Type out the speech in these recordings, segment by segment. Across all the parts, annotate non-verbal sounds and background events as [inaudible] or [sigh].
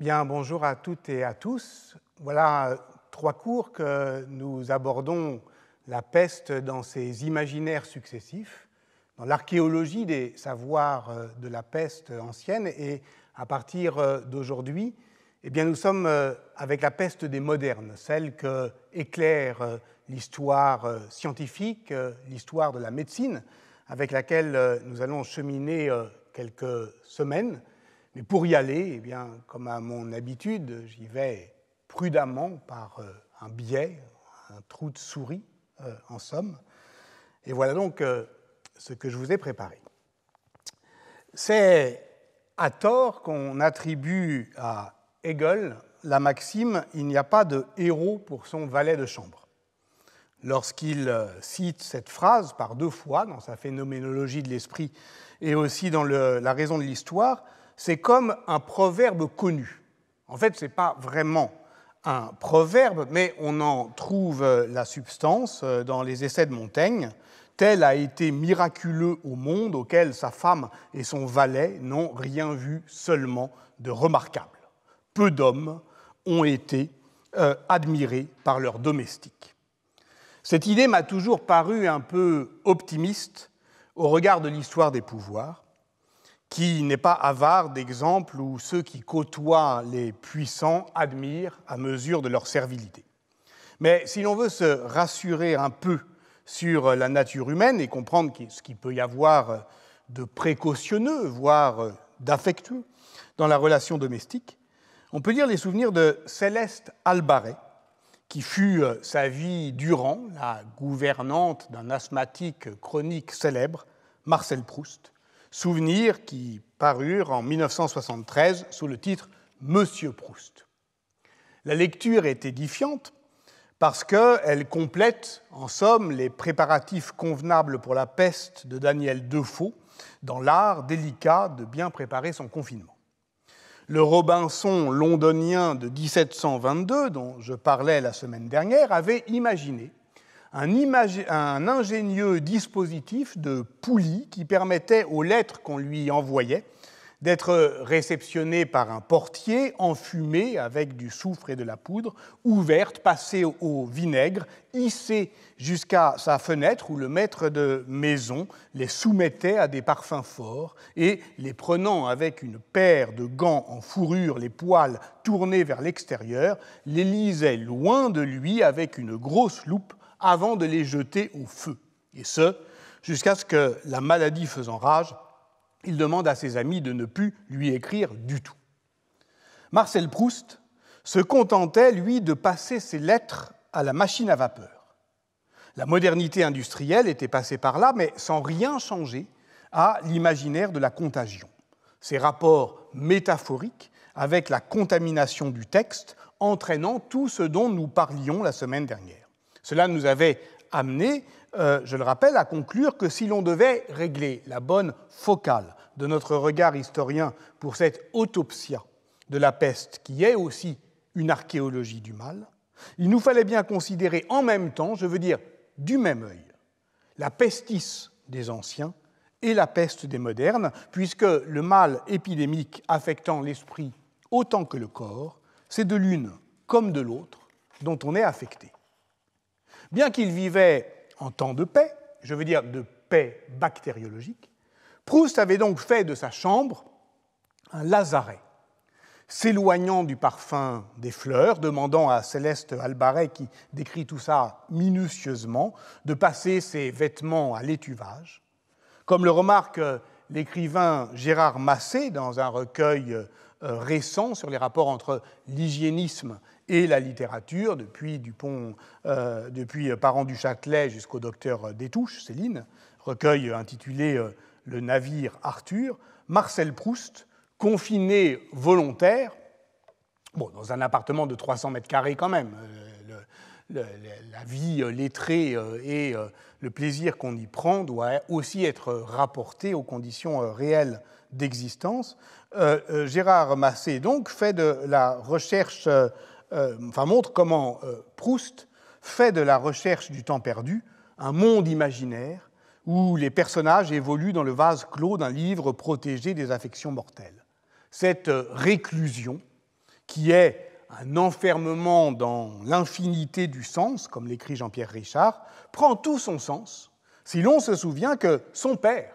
Bien, bonjour à toutes et à tous. Voilà trois cours que nous abordons la peste dans ses imaginaires successifs, dans l'archéologie des savoirs euh, de la peste ancienne et à partir euh, d'aujourd'hui, eh bien nous sommes euh, avec la peste des modernes, celle que éclaire l'histoire scientifique, l'histoire de la médecine, avec laquelle nous allons cheminer quelques semaines. Et pour y aller, eh bien, comme à mon habitude, j'y vais prudemment par euh, un biais, un trou de souris, euh, en somme. Et voilà donc euh, ce que je vous ai préparé. C'est à tort qu'on attribue à Hegel la maxime Il n'y a pas de héros pour son valet de chambre. Lorsqu'il cite cette phrase par deux fois dans sa phénoménologie de l'esprit et aussi dans la raison de l'histoire, c'est comme un proverbe connu. En fait, ce n'est pas vraiment un proverbe, mais on en trouve euh, la substance euh, dans les essais de Montaigne. Tel a été miraculeux au monde auquel sa femme et son valet n'ont rien vu seulement de remarquable. Peu d'hommes ont été euh, admirés par leurs domestiques. Cette idée m'a toujours paru un peu optimiste au regard de l'histoire des pouvoirs, qui n'est pas avare d'exemples où ceux qui côtoient les puissants admirent à mesure de leur servilité. Mais si l'on veut se rassurer un peu sur la nature humaine et comprendre ce qu'il peut y avoir de précautionneux, voire d'affectueux, dans la relation domestique, on peut dire les souvenirs de Céleste Albaret, qui fut euh, sa vie durant la gouvernante d'un asthmatique chronique célèbre, Marcel Proust, souvenirs qui parurent en 1973 sous le titre Monsieur Proust. La lecture est édifiante parce qu'elle complète, en somme, les préparatifs convenables pour la peste de Daniel Defoe dans l'art délicat de bien préparer son confinement. Le Robinson londonien de 1722, dont je parlais la semaine dernière, avait imaginé un, ingénieux dispositif de poulie qui permettait aux lettres qu'on lui envoyait d'être réceptionnées par un portier enfumées avec du soufre et de la poudre, ouvertes, passées au vinaigre, hissées jusqu'à sa fenêtre où le maître de maison les soumettait à des parfums forts et les prenant avec une paire de gants en fourrure, les poils tournés vers l'extérieur, les lisait loin de lui avec une grosse loupe avant de les jeter au feu. Et ce, jusqu'à ce que la maladie faisant rage, il demande à ses amis de ne plus lui écrire du tout. Marcel Proust se contentait, lui, de passer ses lettres à la machine à vapeur. La modernité industrielle était passée par là, mais sans rien changer à l'imaginaire de la contagion, ses rapports métaphoriques avec la contamination du texte entraînant tout ce dont nous parlions la semaine dernière. Cela nous avait amené, euh, je le rappelle, à conclure que si l'on devait régler la bonne focale de notre regard historien pour cette autopsia de la peste, qui est aussi une archéologie du mal, il nous fallait bien considérer en même temps, je veux dire du même œil, la pestis des anciens et la peste des modernes, puisque le mal épidémique affectant l'esprit autant que le corps, c'est de l'une comme de l'autre dont on est affecté. Bien qu'il vivait en temps de paix, je veux dire de paix bactériologique, Proust avait donc fait de sa chambre un lazaret, s'éloignant du parfum des fleurs, demandant à Céleste Albaret, qui décrit tout ça minutieusement, de passer ses vêtements à l'étuvage. Comme le remarque euh, l'écrivain Gérard Massé dans un recueil euh, récent sur les rapports entre l'hygiénisme et la littérature, depuis, Dupont, euh, depuis euh, Parent du Châtelet jusqu'au docteur euh, Détouche, Céline, recueil intitulé Le navire Arthur, Marcel Proust, confiné volontaire, bon, dans un appartement de 300 mètres carrés quand même, la vie lettrée et le plaisir qu'on y prend doit aussi être rapporté aux conditions réelles d'existence. Gérard Massé, donc, fait de la recherche euh, enfin montre comment euh, Proust fait de la recherche du temps perdu un monde imaginaire où les personnages évoluent dans le vase clos d'un livre protégé des affections mortelles. Cette euh, réclusion, qui est un enfermement dans l'infinité du sens, comme l'écrit Jean-Pierre Richard, prend tout son sens si l'on se souvient que son père,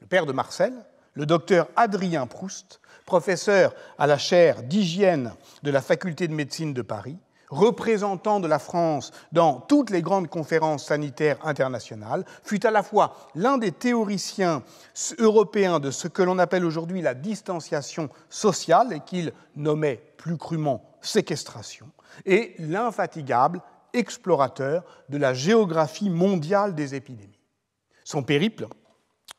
le père de Marcel, le docteur Adrien Proust, professeur à la chaire d'hygiène de la faculté de médecine de Paris, représentant de la France dans toutes les grandes conférences sanitaires internationales, fut à la fois l'un des théoriciens européens de ce que l'on appelle aujourd'hui la distanciation sociale et qu'il nommait plus crûment séquestration, et l'infatigable explorateur de la géographie mondiale des épidémies. Son périple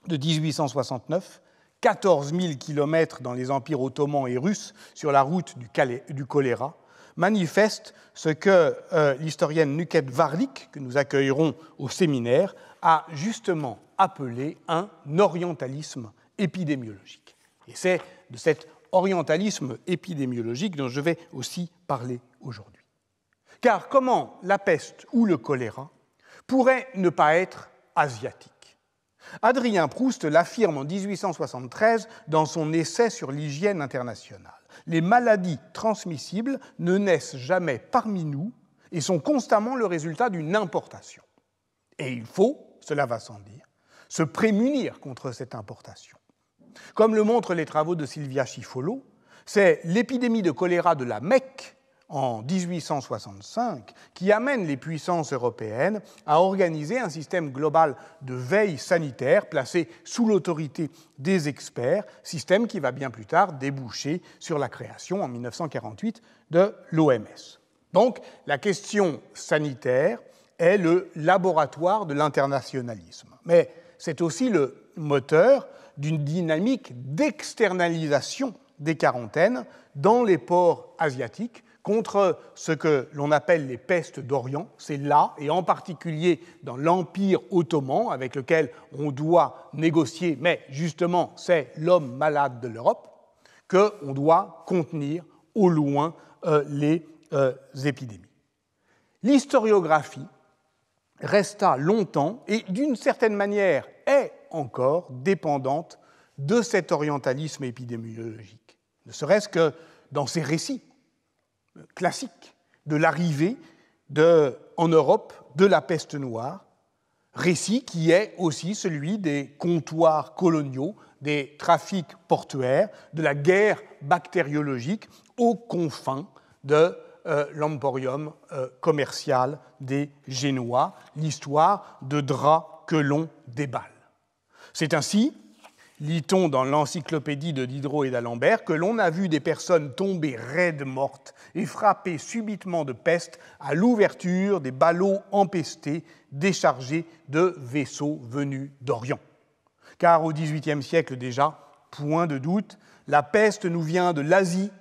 de 1869 14 000 kilomètres dans les empires ottomans et russes sur la route du, choléra, manifeste ce que euh, l'historienne Nuket Varlik, que nous accueillerons au séminaire, a justement appelé un orientalisme épidémiologique. Et c'est de cet orientalisme épidémiologique dont je vais aussi parler aujourd'hui. Car comment la peste ou le choléra pourrait ne pas être asiatique Adrien Proust l'affirme en 1873 dans son essai sur l'hygiène internationale. Les maladies transmissibles ne naissent jamais parmi nous et sont constamment le résultat d'une importation. Et il faut, cela va sans dire, se prémunir contre cette importation. Comme le montrent les travaux de Sylvia Schifolo, c'est l'épidémie de choléra de la Mecque en 1865 qui amène les puissances européennes à organiser un système global de veille sanitaire placé sous l'autorité des experts, système qui va bien plus tard déboucher sur la création en 1948 de l'OMS. Donc la question sanitaire est le laboratoire de l'internationalisme, mais c'est aussi le moteur d'une dynamique d'externalisation des quarantaines dans les ports asiatiques contre ce que l'on appelle les pestes d'Orient. C'est là, et en particulier dans l'Empire ottoman, avec lequel on doit négocier, mais justement c'est l'homme malade de l'Europe, qu'on doit contenir au loin euh, les euh, épidémies. L'historiographie resta longtemps, et d'une certaine manière est encore, dépendante de cet orientalisme épidémiologique. Ne serait-ce que dans ses récits classique de l'arrivée en Europe de la peste noire, récit qui est aussi celui des comptoirs coloniaux, des trafics portuaires, de la guerre bactériologique aux confins de euh, l'emporium euh, commercial des Génois, l'histoire de draps que l'on déballe. C'est ainsi lit-on dans l'encyclopédie de Diderot et d'Alembert, que l'on a vu des personnes tomber raides mortes et frappées subitement de peste à l'ouverture des ballots empestés déchargés de vaisseaux venus d'Orient. Car au XVIIIe siècle déjà, point de doute, la peste nous vient de l'Asie,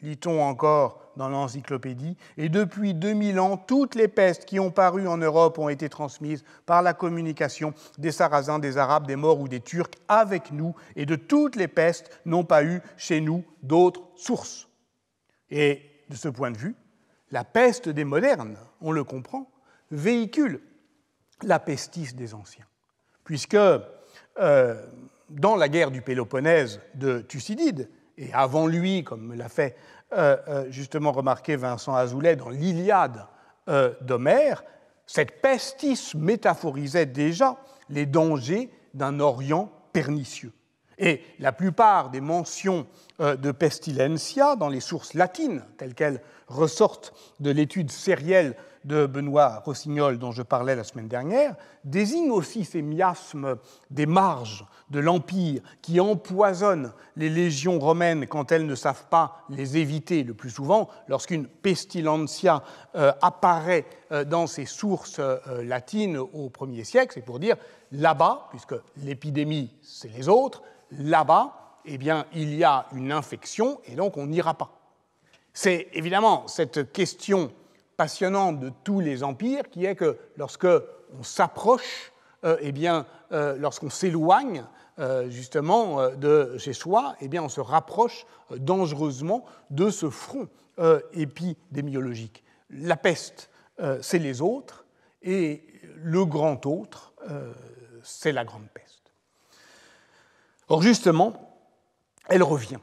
lit-on encore dans l'encyclopédie. Et depuis 2000 ans, toutes les pestes qui ont paru en Europe ont été transmises par la communication des Sarrasins, des Arabes, des Morts ou des Turcs avec nous. Et de toutes les pestes n'ont pas eu chez nous d'autres sources. Et de ce point de vue, la peste des modernes, on le comprend, véhicule la pestis des anciens. Puisque euh, dans la guerre du Péloponnèse de Thucydide, et avant lui, comme l'a fait euh, euh, justement remarqué Vincent Azoulay dans l'Iliade euh, d'Homère, cette pestis métaphorisait déjà les dangers d'un Orient pernicieux. Et la plupart des mentions de pestilencia dans les sources latines, telles qu'elles ressortent de l'étude sérielle de Benoît Rossignol dont je parlais la semaine dernière désigne aussi ces miasmes des marges de l'Empire qui empoisonnent les légions romaines quand elles ne savent pas les éviter le plus souvent, lorsqu'une pestilentia euh, apparaît euh, dans ces sources euh, latines au 1 siècle, c'est pour dire là-bas, puisque l'épidémie c'est les autres, là-bas, eh bien, il y a une infection et donc on n'ira pas. C'est évidemment cette question passionnante de tous les empires, qui est que lorsque on s'approche, euh, eh bien, euh, lorsqu'on s'éloigne euh, justement de chez soi, eh bien, on se rapproche dangereusement de ce front épidémiologique. La peste, c'est les autres, et le grand autre, c'est la grande peste. Or, justement, elle revient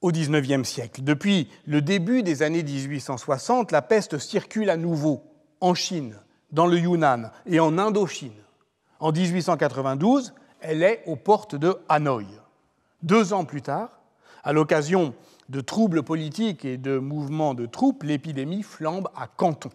au XIXe siècle. Depuis le début des années 1860, la peste circule à nouveau en Chine, dans le Yunnan et en Indochine. En 1892, elle est aux portes de Hanoï. Deux ans plus tard, à l'occasion de troubles politiques et de mouvements de troupes, l'épidémie flambe à Canton.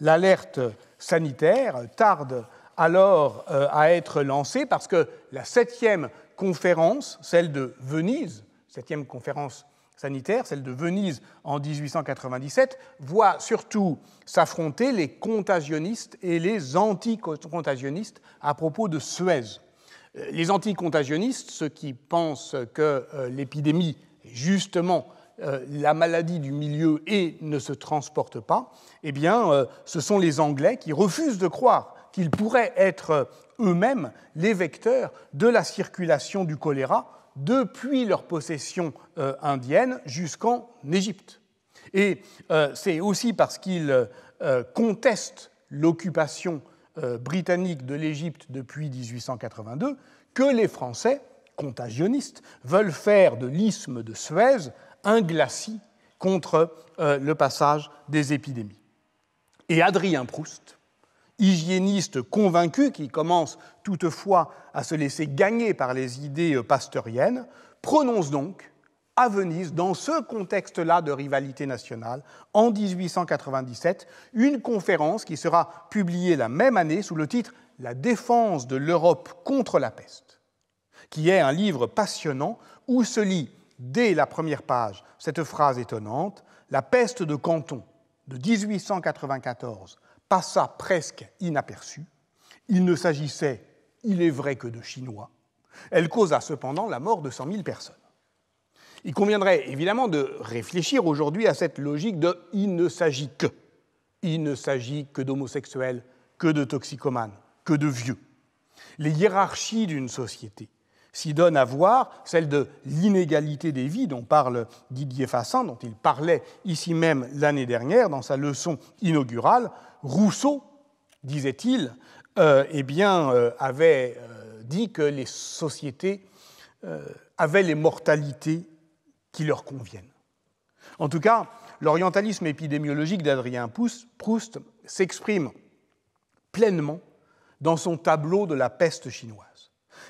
L'alerte sanitaire tarde alors euh, à être lancée parce que la septième conférence, celle de Venise, septième conférence sanitaire, celle de Venise en 1897, voit surtout s'affronter les contagionnistes et les anticontagionnistes à propos de Suez. Euh, les anticontagionnistes, ceux qui pensent que euh, l'épidémie est justement euh, la maladie du milieu et ne se transporte pas, eh bien, ce sont les Anglais qui refusent de croire qu'ils pourraient être eux-mêmes les vecteurs de la circulation du choléra depuis leur possession euh, indienne jusqu'en Égypte. Et euh, c'est aussi parce qu'ils euh, contestent l'occupation britannique de l'Égypte depuis 1882 que les Français, contagionnistes, veulent faire de l'isthme de Suez un glacis contre le passage des épidémies. Et Adrien Proust, hygiéniste convaincu, qui commence toutefois à se laisser gagner par les idées pasteuriennes, prononce donc à Venise, dans ce contexte-là de rivalité nationale, en 1897, une conférence qui sera publiée la même année sous le titre La défense de l'Europe contre la peste, qui est un livre passionnant où se lit, dès la première page, cette phrase étonnante, La peste de Canton de 1894 passa presque inaperçue. Il ne s'agissait, il est vrai, que de Chinois. Elle causa cependant la mort de 100 000 personnes. Il conviendrait évidemment de réfléchir aujourd'hui à cette logique de il ne s'agit que. Il ne s'agit que d'homosexuels, que de toxicomanes, que de vieux. Les hiérarchies d'une société, s'y donne à voir celle de l'inégalité des vies dont parle Didier Fassin, dont il parlait ici même l'année dernière dans sa leçon inaugurale. Rousseau, disait-il, euh, eh bien, euh, avait euh, dit que les sociétés avaient les mortalités qui leur conviennent. En tout cas, l'orientalisme épidémiologique d'Adrien Proust s'exprime pleinement dans son tableau de la peste chinoise.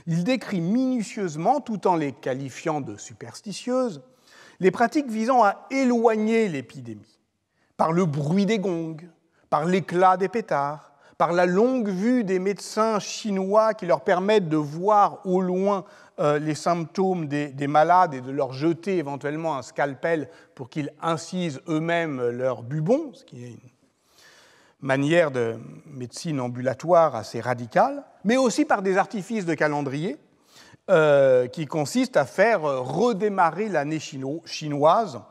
Il décrit minutieusement, tout en les qualifiant de superstitieuses, les pratiques visant à éloigner l'épidémie, par le bruit des gongs, par l'éclat des pétards, par la longue vue des médecins chinois qui leur permettent de voir au loin euh, les symptômes des, malades et de leur jeter éventuellement un scalpel pour qu'ils incisent eux-mêmes leur bubons. ce qui est manière de médecine ambulatoire assez radicale, mais aussi par des artifices de calendrier euh, qui consistent à faire euh, redémarrer l'année chinoise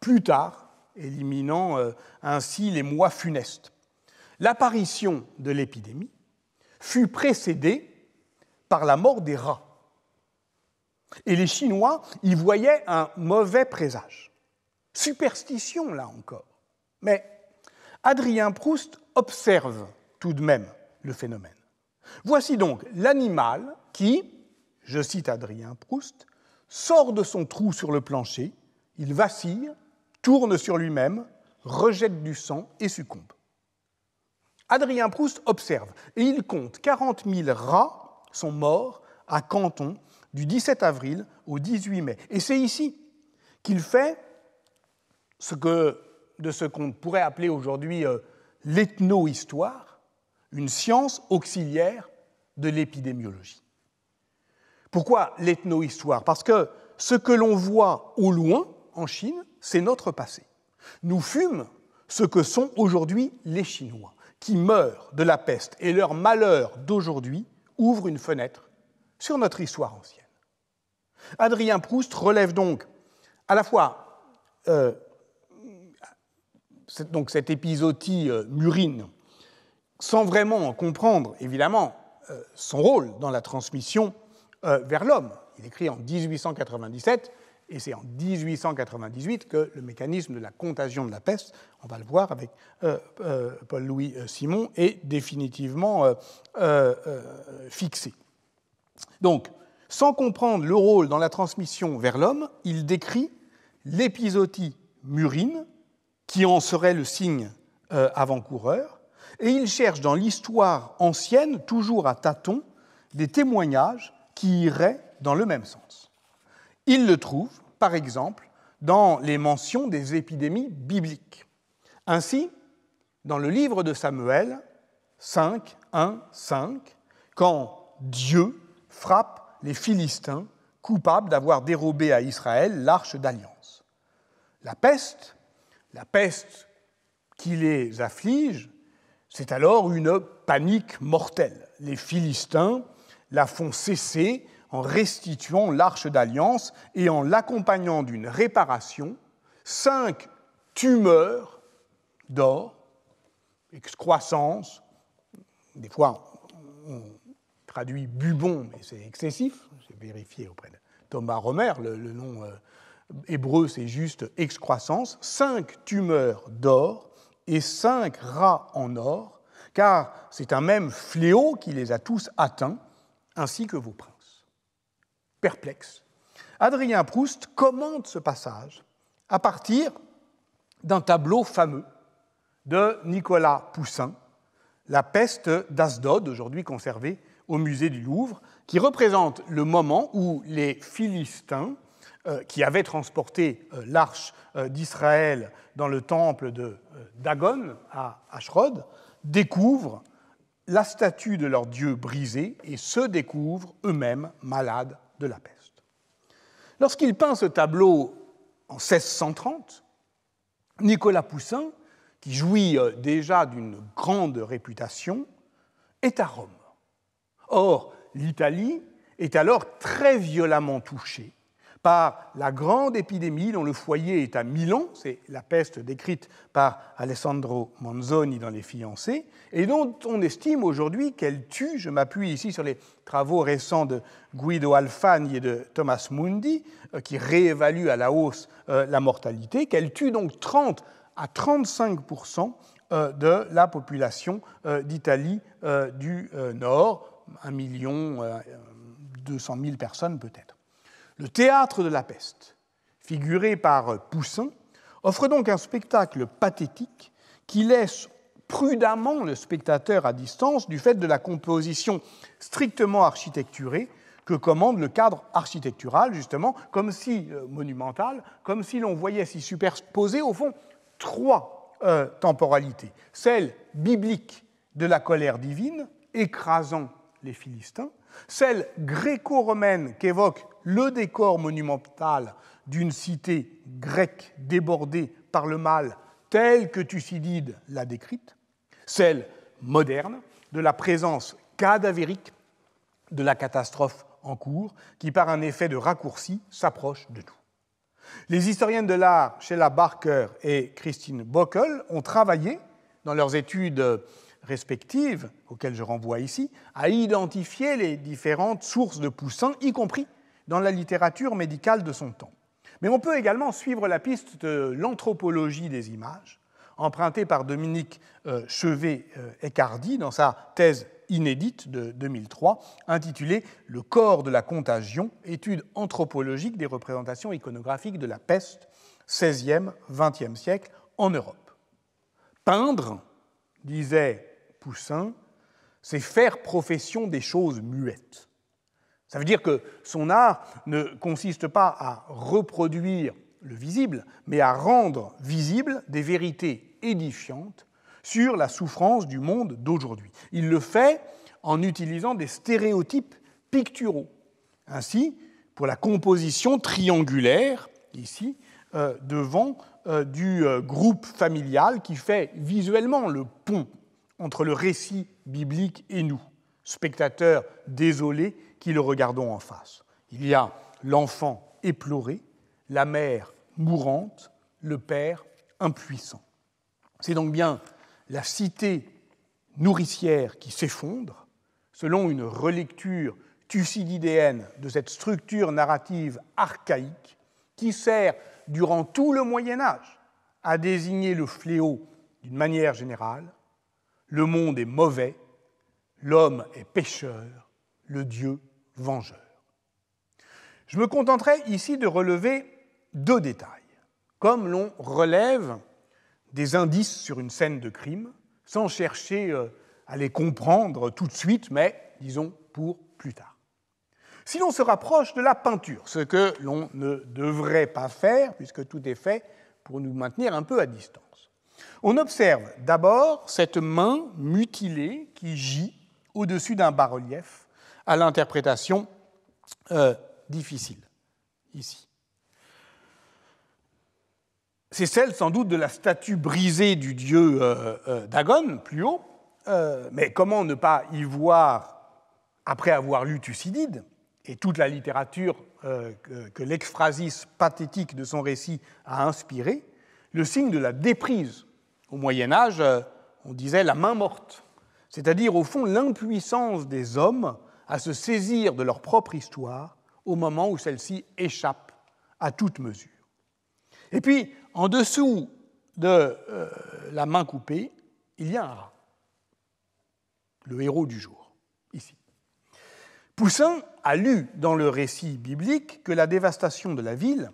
plus tard, éliminant euh, ainsi les mois funestes. L'apparition de l'épidémie fut précédée par la mort des rats. Et les Chinois y voyaient un mauvais présage. Superstition, là encore. Mais Adrien Proust observe tout de même le phénomène. Voici donc l'animal qui, je cite Adrien Proust, sort de son trou sur le plancher, il vacille, tourne sur lui-même, rejette du sang et succombe. Adrien Proust observe et il compte 40 000 rats sont morts à Canton du 17 avril au 18 mai. Et c'est ici qu'il fait ce que de ce qu'on pourrait appeler aujourd'hui euh, l'ethnohistoire, une science auxiliaire de l'épidémiologie. Pourquoi l'ethnohistoire Parce que ce que l'on voit au loin, en Chine, c'est notre passé. Nous fûmes ce que sont aujourd'hui les Chinois, qui meurent de la peste, et leur malheur d'aujourd'hui ouvre une fenêtre sur notre histoire ancienne. Adrien Proust relève donc à la fois euh, donc cette épisodie euh, murine, sans vraiment comprendre, évidemment, euh, son rôle dans la transmission euh, vers l'homme. Il écrit en 1897, et c'est en 1898 que le mécanisme de la contagion de la peste, on va le voir avec Paul-Louis Simon, est définitivement fixé. Donc, sans comprendre le rôle dans la transmission vers l'homme, il décrit l'épisotie murine qui en serait le signe euh, avant-coureur, et il cherche dans l'histoire ancienne, toujours à tâtons, des témoignages qui iraient dans le même sens. Il le trouve, par exemple, dans les mentions des épidémies bibliques. Ainsi, dans le livre de Samuel 5, 1, 5, quand Dieu frappe les Philistins coupables d'avoir dérobé à Israël l'arche d'alliance. La peste la peste qui les afflige, c'est alors une panique mortelle. Les Philistins la font cesser en restituant l'arche d'alliance et en l'accompagnant d'une réparation, cinq tumeurs d'or, excroissance, des fois on traduit bubon, mais c'est excessif, j'ai vérifié auprès de Thomas Romer le nom euh, hébreu c'est juste excroissance, cinq tumeurs d'or et cinq rats en or, car c'est un même fléau qui les a tous atteints, ainsi que vos princes. Perplexe, Adrien Proust commente ce passage à partir d'un tableau fameux de Nicolas Poussin, La peste d'Asdod, aujourd'hui conservée au musée du Louvre, qui représente le moment où les Philistins euh, qui avait transporté euh, l'arche euh, d'Israël dans le temple de Dagon à Ashrod, découvrent la statue de leur dieu brisée et se découvrent eux-mêmes malades de la peste. Lorsqu'il peint ce tableau en 1630, Nicolas Poussin, qui jouit déjà d'une grande réputation, est à Rome. Or, l'Italie est alors très violemment touchée par la grande épidémie dont le foyer est à Milan, c'est la peste décrite par Alessandro Manzoni dans Les Fiancés, et dont on estime aujourd'hui qu'elle tue, je m'appuie ici sur les travaux récents de Guido Alfani et de Thomas Mundi, euh, qui réévaluent à la hausse euh, la mortalité, qu'elle tue donc 30 à 35 euh, de la population d'Italie du Nord, 1 million 200 personnes peut-être. Le théâtre de la peste, figuré par Poussin, offre donc un spectacle pathétique qui laisse prudemment le spectateur à distance du fait de la composition strictement architecturée que commande le cadre architectural, justement, comme si euh, monumental, comme si l'on voyait s'y superposer, au fond, trois euh, temporalités. Celle biblique de la colère divine, écrasant les Philistins, celle gréco-romaine qu'évoque le décor monumental d'une cité grecque débordée par le mal tel que Thucydide l'a décrite, celle moderne de la présence cadavérique de la catastrophe en cours, qui par un effet de raccourci s'approche de nous. Les historiennes de l'art Sheila Barker et Christine Bockel ont travaillé, dans leurs études respectives, auxquelles je renvoie ici, à identifier les différentes sources de poussins, y compris dans la littérature médicale de son temps. Mais on peut également suivre la piste de l'anthropologie des images, empruntée par Dominique euh, Chevet-Ecardi euh, dans sa thèse inédite de 2003, intitulée Le corps de la contagion, étude anthropologique des représentations iconographiques de la peste, 16e, 20e siècle, en Europe. Peindre, disait Poussin, c'est faire profession des choses muettes. Ça veut dire que son art ne consiste pas à reproduire le visible, mais à rendre visibles des vérités édifiantes sur la souffrance du monde d'aujourd'hui. Il le fait en utilisant des stéréotypes picturaux. Ainsi, pour la composition triangulaire, ici, euh, devant euh, du euh, groupe familial qui fait visuellement le pont entre le récit biblique et nous, spectateurs désolés qui le regardons en face. Il y a l'enfant éploré, la mère mourante, le père impuissant. C'est donc bien la cité nourricière qui s'effondre, selon une relecture thucydidéenne de cette structure narrative archaïque qui sert durant tout le Moyen Âge à désigner le fléau d'une manière générale. Le monde est mauvais, l'homme est pécheur, le Dieu vengeur. Je me contenterai ici de relever deux détails, comme l'on relève des indices sur une scène de crime, sans chercher euh, à les comprendre tout de suite, mais disons pour plus tard. Si l'on se rapproche de la peinture, ce que l'on ne devrait pas faire, puisque tout est fait pour nous maintenir un peu à distance, on observe d'abord cette main mutilée qui gît au-dessus d'un bas-relief à l'interprétation euh, difficile ici. C'est celle sans doute de la statue brisée du dieu euh, euh, Dagon, plus haut, mais comment ne pas y voir, après avoir lu Thucydide et toute la littérature que, que l'exphrasis pathétique de son récit a inspiré, le signe de la déprise. Au Moyen Âge, on disait la main morte, c'est-à-dire au fond l'impuissance des hommes à se saisir de leur propre histoire au moment où celle-ci échappe à toute mesure. Et puis, en dessous de euh, la main coupée, il y a un rat, le héros du jour, ici. Poussin a lu dans le récit biblique que la dévastation de la ville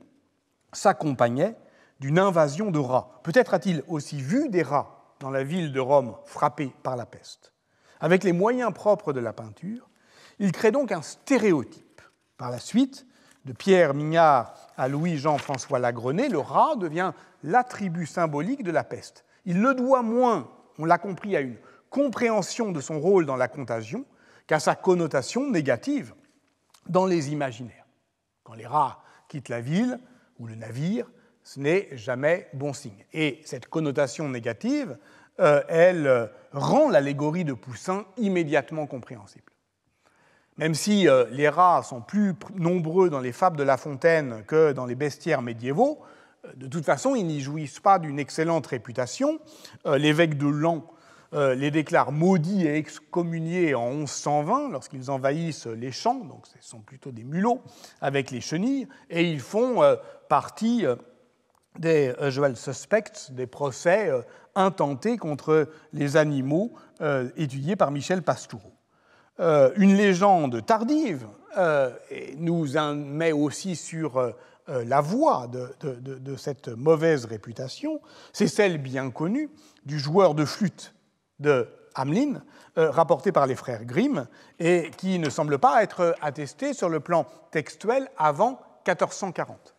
s'accompagnait d'une invasion de rats. Peut-être a-t-il aussi vu des rats dans la ville de Rome frappée par la peste. Avec les moyens propres de la peinture, il crée donc un stéréotype. Par la suite, de Pierre Mignard à Louis-Jean-François Lagrenet, le rat devient l'attribut symbolique de la peste. Il le doit moins, on l'a compris, à une compréhension de son rôle dans la contagion qu'à sa connotation négative dans les imaginaires. Quand les rats quittent la ville ou le navire, ce n'est jamais bon signe. Et cette connotation négative, euh, elle euh, rend l'allégorie de Poussin immédiatement compréhensible. Même si euh, les rats sont plus nombreux dans les fables de La Fontaine que dans les bestiaires médiévaux, euh, de toute façon, ils n'y jouissent pas d'une excellente réputation. Euh, l'évêque de Lan les déclare maudits et excommuniés en 1120 lorsqu'ils envahissent les champs, donc ce sont plutôt des mulots avec les chenilles, et ils font partie des usual suspects, des procès intentés contre les animaux étudiés par Michel Pastoureau. Euh, une légende tardive euh, nous met aussi sur euh, la voie de, cette mauvaise réputation, c'est celle bien connue du joueur de flûte de Hamelin, rapportée par les frères Grimm, et qui ne semble pas être attestée sur le plan textuel avant 1440.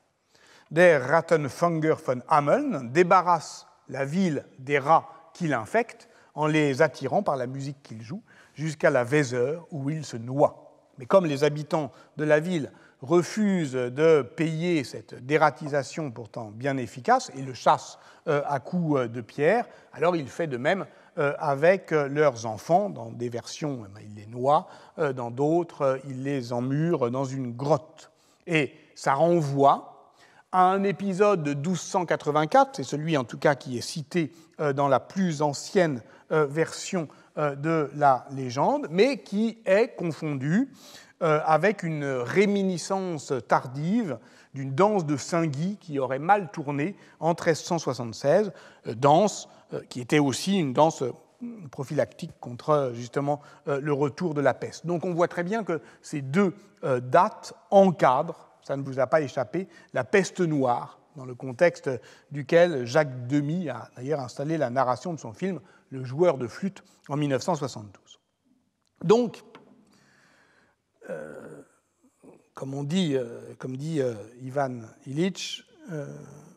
Der Rattenfanger von Hameln débarrasse la ville des rats qu'il infecte en les attirant par la musique qu'il joue jusqu'à la Weser où il se noie. Mais comme les habitants de la ville refusent de payer cette dératisation pourtant bien efficace et le chassent euh, à coups euh, de pierre, alors il fait de même euh, avec leurs enfants. Dans des versions, eh ben, il les noie, dans d'autres, il les emmure dans une grotte. Et ça renvoie à un épisode de 1284, c'est celui en tout cas qui est cité dans la plus ancienne version euh, de la légende, mais qui est confondue euh, avec une réminiscence tardive d'une danse de Saint-Guy qui aurait mal tourné en 1376, euh, danse qui était aussi une danse prophylactique contre justement le retour de la peste. Donc on voit très bien que ces deux dates encadrent, ça ne vous a pas échappé, la peste noire, dans le contexte duquel Jacques Demy a d'ailleurs installé la narration de son film le joueur de flûte en 1972. Donc, euh, comme on dit, euh, comme dit euh, Ivan Illich,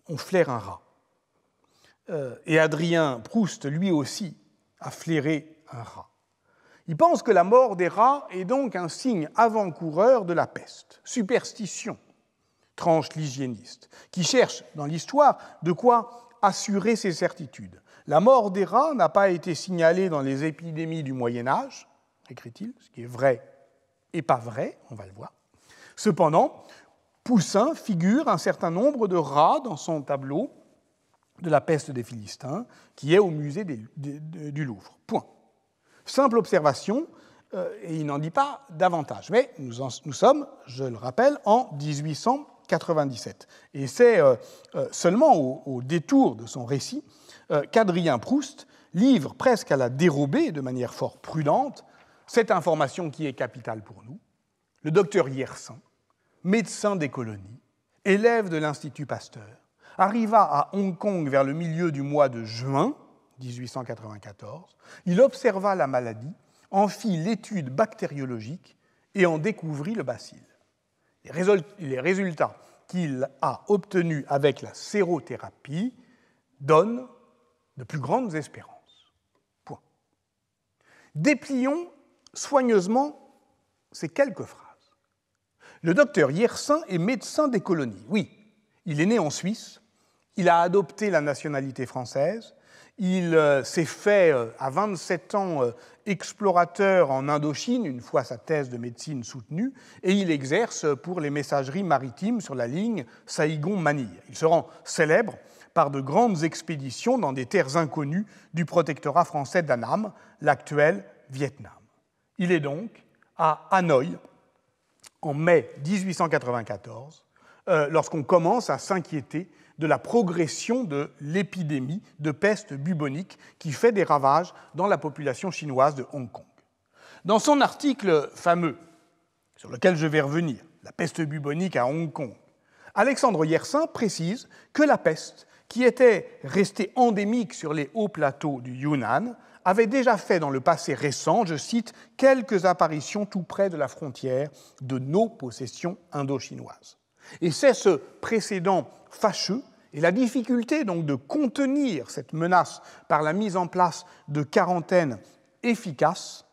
on flaire un rat. et Adrien Proust, lui aussi, a flairé un rat. Il pense que la mort des rats est donc un signe avant-coureur de la peste, superstition, tranche l'hygiéniste, qui cherche dans l'histoire de quoi assurer ses certitudes. La mort des rats n'a pas été signalée dans les épidémies du Moyen Âge, écrit-il, ce qui est vrai et pas vrai, on va le voir. Cependant, Poussin figure un certain nombre de rats dans son tableau de la peste des Philistins, qui est au musée du Louvre. Point. Simple observation, euh, et il n'en dit pas davantage. Mais nous, sommes, je le rappelle, en 1897. Et c'est euh, euh, seulement au, détour de son récit euh, qu'Adrien Proust livre presque à la dérobée, de manière fort prudente, cette information qui est capitale pour nous. Le docteur Yersin, médecin des colonies, élève de l'Institut Pasteur, arriva à Hong Kong vers le milieu du mois de juin 1894. Il observa la maladie, en fit l'étude bactériologique et en découvrit le bacille. Les résultats qu'il a obtenus avec la sérothérapie donnent de plus grandes espérances. Point. Déplions soigneusement ces quelques phrases. Le docteur Yersin est médecin des colonies. Oui, il est né en Suisse, il a adopté la nationalité française, il euh, s'est fait euh, à 27 ans euh, explorateur en Indochine, une fois sa thèse de médecine soutenue, et il exerce pour les messageries maritimes sur la ligne Saigon-Manille. Il se rend célèbre par de grandes expéditions dans des terres inconnues du protectorat français d'Annam, l'actuel Vietnam. Il est donc à Hanoï, en mai 1894, euh, lorsqu'on commence à s'inquiéter de la progression de l'épidémie de peste bubonique qui fait des ravages dans la population chinoise de Hong Kong. Dans son article fameux, sur lequel je vais revenir, La peste bubonique à Hong Kong, Alexandre Yersin précise que la peste qui était resté endémique sur les hauts plateaux du Yunnan, avait déjà fait dans le passé récent, je cite, quelques apparitions tout près de la frontière de nos possessions indochinoises. Et c'est ce précédent fâcheux et la difficulté donc de contenir cette menace par la mise en place de quarantaines efficaces,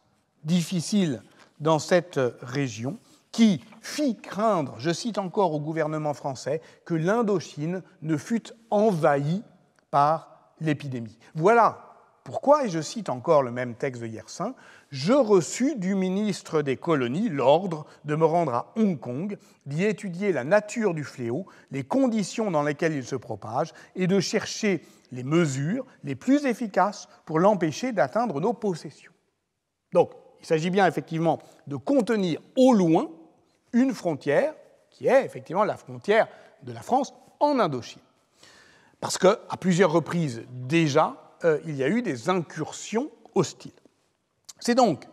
difficiles dans cette région, qui fit craindre, je cite encore au gouvernement français, que l'Indochine ne fût envahie par l'épidémie. Voilà pourquoi, et je cite encore le même texte de saint, je reçus du ministre des colonies l'ordre de me rendre à Hong Kong, d'y étudier la nature du fléau, les conditions dans lesquelles il se propage, et de chercher les mesures les plus efficaces pour l'empêcher d'atteindre nos possessions. Donc, il s'agit bien effectivement de contenir au loin une frontière, qui est effectivement la frontière de la France en Indochine. Parce qu'à plusieurs reprises déjà, euh, il y a eu des incursions hostiles. C'est donc,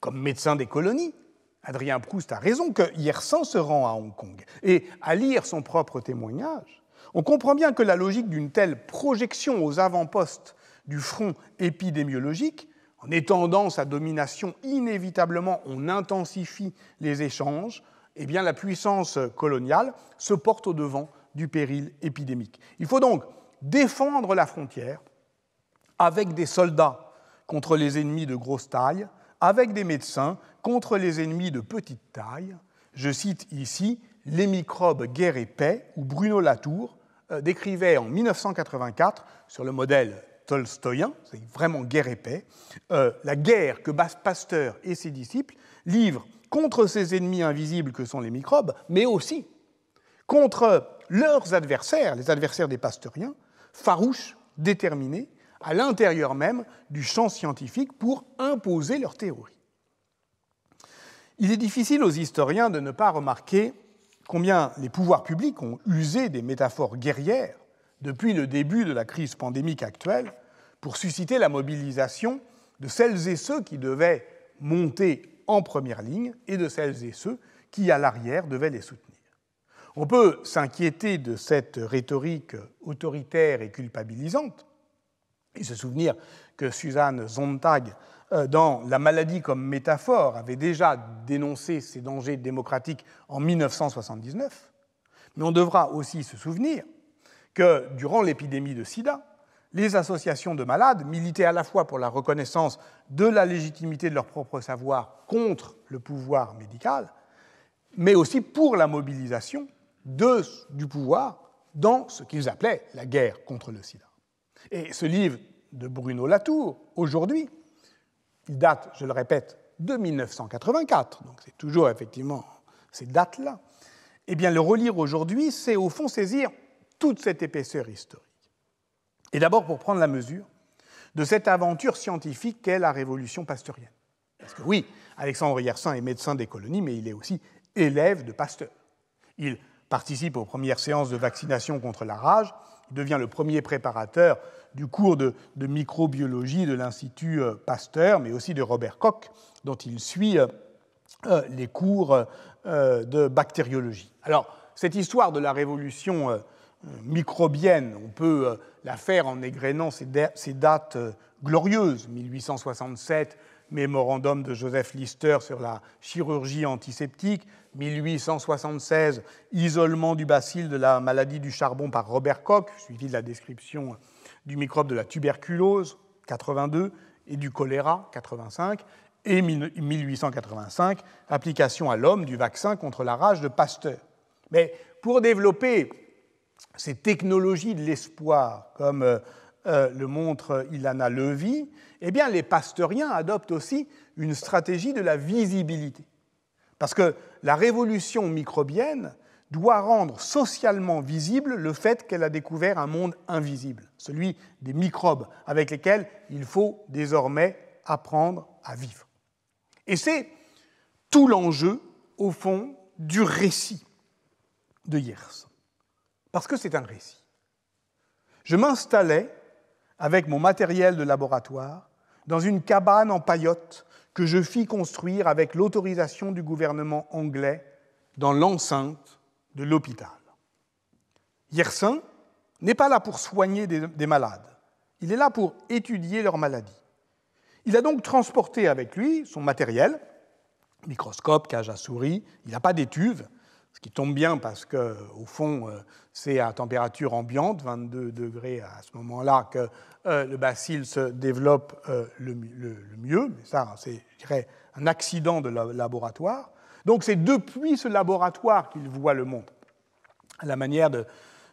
comme médecin des colonies, Adrien Proust a raison que Yersin se rend à Hong Kong. Et à lire son propre témoignage, on comprend bien que la logique d'une telle projection aux avant-postes du front épidémiologique en étendant sa domination, inévitablement, on intensifie les échanges. Eh bien, la puissance coloniale se porte au devant du péril épidémique. Il faut donc défendre la frontière avec des soldats contre les ennemis de grosse taille, avec des médecins contre les ennemis de petite taille. Je cite ici les microbes guerre et paix, où Bruno Latour euh, décrivait en 1984, sur le modèle tolstoïen, c'est vraiment guerre épais, euh, la guerre que Pasteur et ses disciples livrent contre ces ennemis invisibles que sont les microbes, mais aussi contre leurs adversaires, les adversaires des pasteuriens, farouches, déterminés, à l'intérieur même du champ scientifique pour imposer leur théorie. Il est difficile aux historiens de ne pas remarquer combien les pouvoirs publics ont usé des métaphores guerrières depuis le début de la crise pandémique actuelle pour susciter la mobilisation de celles et ceux qui devaient monter en première ligne et de celles et ceux qui, à l'arrière, devaient les soutenir. On peut s'inquiéter de cette rhétorique autoritaire et culpabilisante et se souvenir que Suzanne Zontag, euh, dans La maladie comme métaphore, avait déjà dénoncé ces dangers démocratiques en 1979. Mais on devra aussi se souvenir que durant l'épidémie de sida, les associations de malades militaient à la fois pour la reconnaissance de la légitimité de leur propre savoir contre le pouvoir médical, mais aussi pour la mobilisation du pouvoir dans ce qu'ils appelaient la guerre contre le sida. Et ce livre de Bruno Latour, aujourd'hui, il date, je le répète, de 1984, donc c'est toujours effectivement ces dates-là, eh bien le relire aujourd'hui, c'est au fond saisir toute cette épaisseur historique. Et d'abord pour prendre la mesure de cette aventure scientifique qu'est la révolution pasteurienne. Parce que oui, Alexandre Yersin est médecin des colonies, mais il est aussi élève de Pasteur. Il participe aux premières séances de vaccination contre la rage, devient le premier préparateur du cours de, microbiologie de l'Institut euh, Pasteur, mais aussi de Robert Koch, dont il suit euh, euh, les cours de bactériologie. Alors, cette histoire de la révolution microbienne. On peut euh, la faire en égrénant ces dates euh, glorieuses. 1867, mémorandum de Joseph Lister sur la chirurgie antiseptique. 1876, isolement du bacille de la maladie du charbon par Robert Koch, suivi de la description euh, du microbe de la tuberculose. 82 et du choléra 85 et 1885, application à l'homme du vaccin contre la rage de Pasteur. Mais pour développer ces technologies de l'espoir, comme euh, euh, le montre Ilana Levy, eh bien, les pasteuriens adoptent aussi une stratégie de la visibilité. Parce que la révolution microbienne doit rendre socialement visible le fait qu'elle a découvert un monde invisible, celui des microbes avec lesquels il faut désormais apprendre à vivre. Et c'est tout l'enjeu, au fond, du récit de Yers parce que c'est un récit. Je m'installais avec mon matériel de laboratoire dans une cabane en paillotte que je fis construire avec l'autorisation du gouvernement anglais dans l'enceinte de l'hôpital. Yersin n'est pas là pour soigner des, des malades, il est là pour étudier leur maladie. Il a donc transporté avec lui son matériel, microscope, cage à souris, il n'a pas d'étuve, qui tombe bien parce que, au fond, euh, c'est à température ambiante, 22 degrés à ce moment-là, que euh, le bacille se développe euh, le, mieux. Mais ça, c'est, je dirais, un accident de laboratoire. Donc, c'est depuis ce laboratoire qu'il voit le monde, à la manière de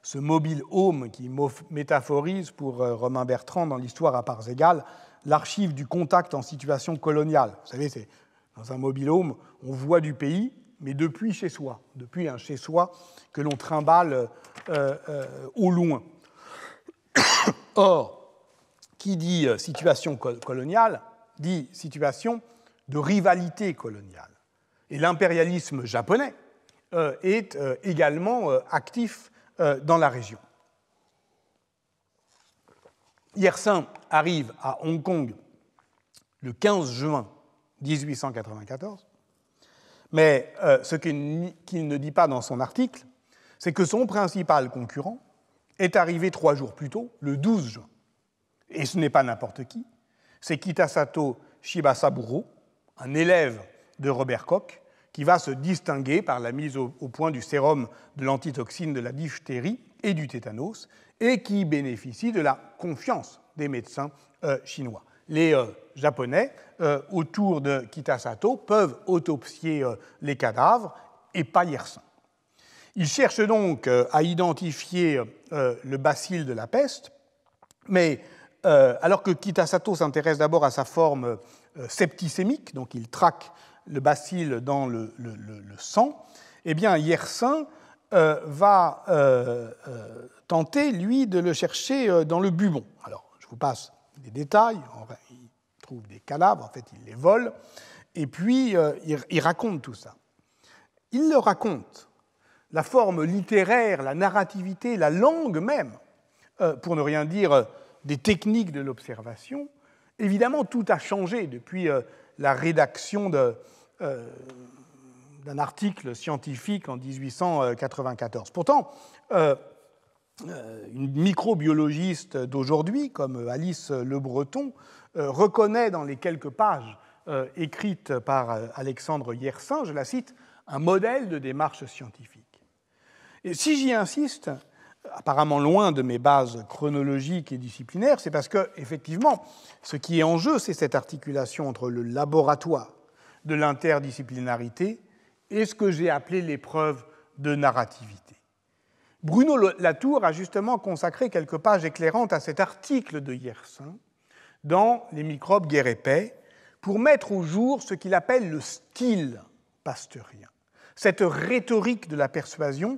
ce mobile home qui métaphorise pour Romain Bertrand dans l'histoire à parts égales l'archive du contact en situation coloniale. Vous savez, c'est dans un mobile home, on voit du pays, mais depuis chez soi, depuis un chez soi que l'on trimballe euh, euh, au loin. [coughs] Or, qui dit euh, situation coloniale dit situation de rivalité coloniale. Et l'impérialisme japonais est également actif dans la région. Yersin arrive à Hong Kong le 15 juin 1894 mais euh, ce qu'il ne dit pas dans son article, c'est que son principal concurrent est arrivé trois jours plus tôt, le 12 juin. Et ce n'est pas n'importe qui, c'est Kitasato Shibasaburo, un élève de Robert Koch, qui va se distinguer par la mise au, point du sérum de l'antitoxine de la diphtérie et du tétanos, et qui bénéficie de la confiance des médecins euh, chinois les euh, Japonais, euh, autour de Kitasato, peuvent autopsier euh, les cadavres et pas Yersin. Ils cherchent donc à identifier le bacille de la peste, mais alors que Kitasato s'intéresse d'abord à sa forme septicémique, donc il traque le bacille dans le, sang, eh bien Yersin va tenter, lui, de le chercher dans le bubon. Alors, je vous passe des détails, il trouve des cadavres, en fait il les vole, et puis euh, il, raconte tout ça. Il le raconte. La forme littéraire, la narrativité, la langue même, euh, pour ne rien dire euh, des techniques de l'observation, évidemment tout a changé depuis la rédaction d'un article scientifique en 1894. Pourtant, euh, une microbiologiste d'aujourd'hui, comme Alice Le Breton, euh, reconnaît dans les quelques pages euh, écrites par Alexandre Yersin, je la cite, un modèle de démarche scientifique. Et si j'y insiste, apparemment loin de mes bases chronologiques et disciplinaires, c'est parce que, effectivement, ce qui est en jeu, c'est cette articulation entre le laboratoire de l'interdisciplinarité et ce que j'ai appelé l'épreuve de narrativité. Bruno Latour a justement consacré quelques pages éclairantes à cet article de Yersin dans Les microbes guerre et paix pour mettre au jour ce qu'il appelle le style pasteurien, cette rhétorique de la persuasion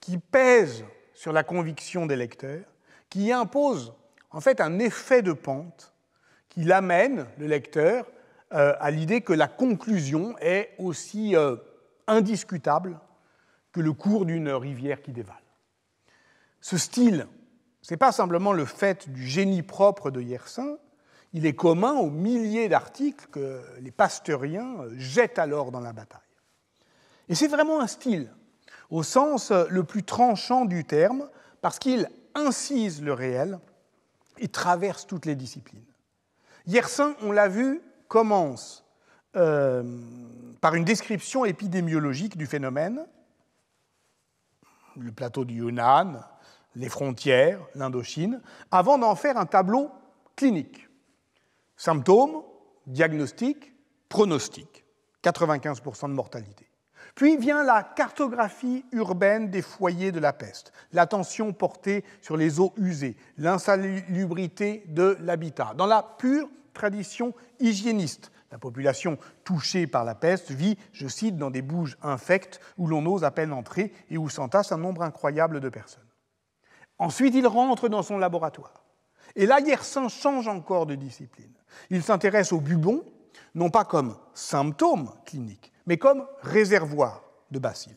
qui pèse sur la conviction des lecteurs, qui impose en fait un effet de pente qui l'amène, le lecteur, euh, à l'idée que la conclusion est aussi euh, indiscutable que le cours d'une rivière qui dévale. Ce style, ce n'est pas simplement le fait du génie propre de Yersin, il est commun aux milliers d'articles que les pasteuriens jettent alors dans la bataille. Et c'est vraiment un style, au sens le plus tranchant du terme, parce qu'il incise le réel et traverse toutes les disciplines. Yersin, on l'a vu, commence euh, par une description épidémiologique du phénomène, le plateau du Yunnan, les frontières, l'Indochine, avant d'en faire un tableau clinique. Symptômes, diagnostic, pronostic. 95% de mortalité. Puis vient la cartographie urbaine des foyers de la peste, l'attention portée sur les eaux usées, l'insalubrité de l'habitat. Dans la pure tradition hygiéniste, la population touchée par la peste vit, je cite, dans des bouges infectes où l'on ose à peine entrer et où s'entasse un nombre incroyable de personnes. Ensuite, il rentre dans son laboratoire. Et là, Yersin change encore de discipline. Il s'intéresse aux bubons, non pas comme symptômes cliniques, mais comme réservoir de bacilles.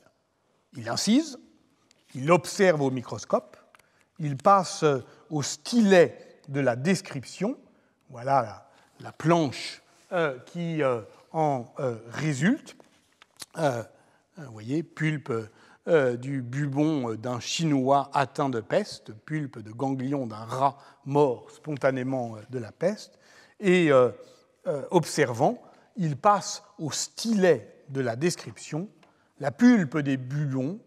Il incise, il observe au microscope, il passe au stylet de la description, voilà la, planche euh, qui euh, en euh, résulte. vous voyez, pulpe euh, du bubon euh, d'un Chinois atteint de peste, pulpe de ganglion d'un rat mort spontanément euh, de la peste, et observant, il passe au stylet de la description, la pulpe des bubons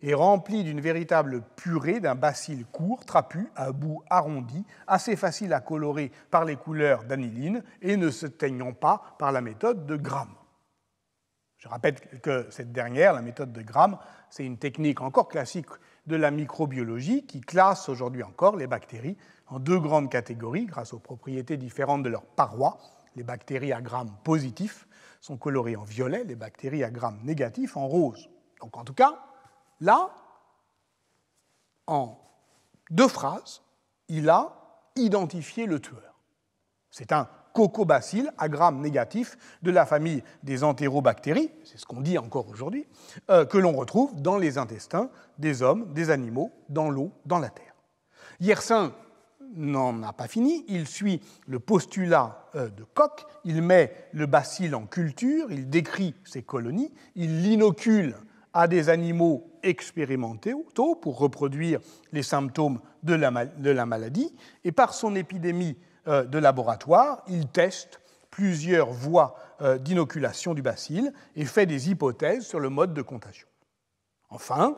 est remplie d'une véritable purée d'un bacille court, trapu, à bout arrondi, assez facile à colorer par les couleurs d'aniline et ne se teignant pas par la méthode de Gram. Je rappelle que cette dernière, la méthode de Gram, c'est une technique encore classique de la microbiologie qui classe aujourd'hui encore les bactéries en deux grandes catégories grâce aux propriétés différentes de leurs parois. Les bactéries à Gram positif sont colorées en violet, les bactéries à Gram négatif en rose. Donc en tout cas, là, en deux phrases, il a identifié le tueur. C'est un cocobacille à gramme négatif de la famille des entérobactéries, c'est ce qu'on dit encore aujourd'hui, euh, que l'on retrouve dans les intestins des hommes, des animaux, dans l'eau, dans la terre. Yersin n'en a pas fini, il suit le postulat euh, de Koch, il met le bacille en culture, il décrit ses colonies, il l'inocule à des animaux expérimentés taux pour reproduire les symptômes de la maladie, et par son épidémie euh, de laboratoire, il teste plusieurs voies euh, d'inoculation du bacille et fait des hypothèses sur le mode de contagion. Enfin,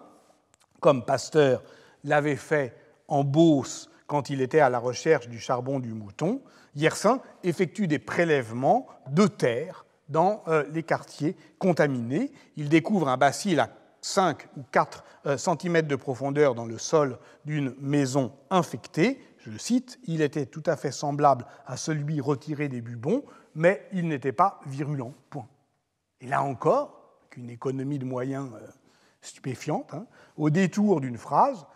comme Pasteur l'avait fait en Beauce quand il était à la recherche du charbon du mouton, Yersin effectue des prélèvements de terre dans euh, les quartiers contaminés. Il découvre un bacille à 5 ou 4 cm de profondeur dans le sol d'une maison infectée je le cite, il était tout à fait semblable à celui retiré des bubons, mais il n'était pas virulent. Point. Et là encore, avec une économie de moyens euh, stupéfiante, hein, au détour d'une phrase,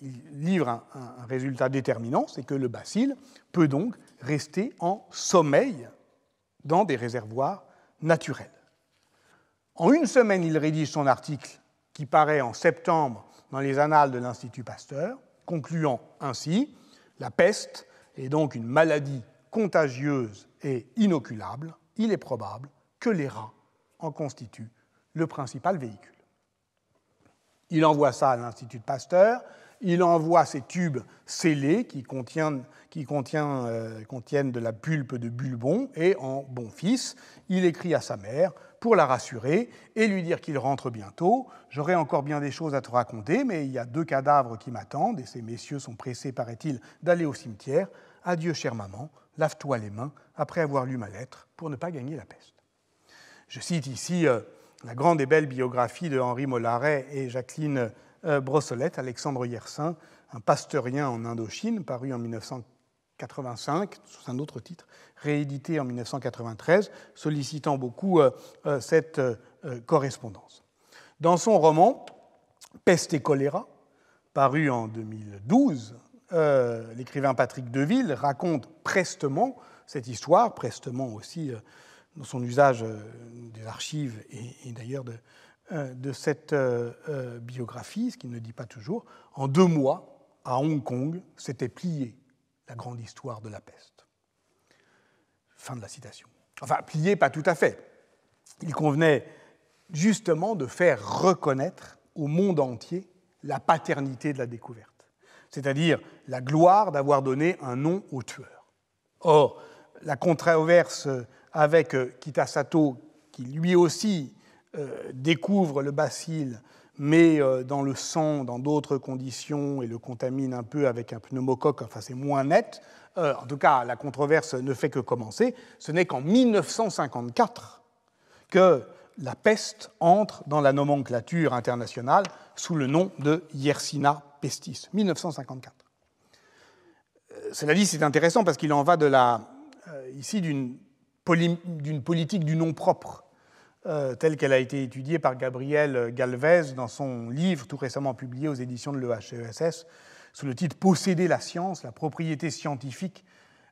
il livre un, un résultat déterminant, c'est que le bacille peut donc rester en sommeil dans des réservoirs naturels. En une semaine, il rédige son article qui paraît en septembre dans les annales de l'Institut Pasteur, concluant ainsi la peste est donc une maladie contagieuse et inoculable. Il est probable que les rats en constituent le principal véhicule. Il envoie ça à l'Institut de Pasteur, il envoie ces tubes scellés qui contiennent, euh, contiennent de la pulpe de bulbon, et en bon fils, il écrit à sa mère pour la rassurer et lui dire qu'il rentre bientôt. J'aurai encore bien des choses à te raconter, mais il y a deux cadavres qui m'attendent et ces messieurs sont pressés, paraît-il, d'aller au cimetière. Adieu, chère maman, lave-toi les mains après avoir lu ma lettre pour ne pas gagner la peste. Je cite ici euh, la grande et belle biographie de Henri Mollaret et Jacqueline euh, Brossolette, Alexandre Yersin, un pasteurien en Indochine, paru en 1940 sous un autre titre, réédité en 1993, sollicitant beaucoup euh, euh, cette euh, correspondance. Dans son roman Peste et choléra, paru en 2012, l'écrivain Patrick Deville raconte prestement cette histoire, prestement aussi dans son usage des archives et, d'ailleurs de, de cette biographie, ce qu'il ne dit pas toujours, en deux mois, à Hong Kong, c'était plié la grande histoire de la peste. Fin de la citation. Enfin, plié, pas tout à fait. Il convenait justement de faire reconnaître au monde entier la paternité de la découverte, c'est-à-dire la gloire d'avoir donné un nom au tueur. Or, la controverse avec Kitasato, qui lui aussi euh, découvre le bacille mais euh, dans le sang, dans d'autres conditions, et le contamine un peu avec un pneumocoque, enfin c'est moins net. Euh, en tout cas, la controverse ne fait que commencer. Ce n'est qu'en 1954 que la peste entre dans la nomenclature internationale sous le nom de Yersina pestis. 1954. Euh, cela dit, c'est intéressant parce qu'il en va de ici d'une politique du nom propre. Euh, telle qu'elle a été étudiée par Gabriel Galvez dans son livre tout récemment publié aux éditions de l'EHESS sous le titre Posséder la science, la propriété scientifique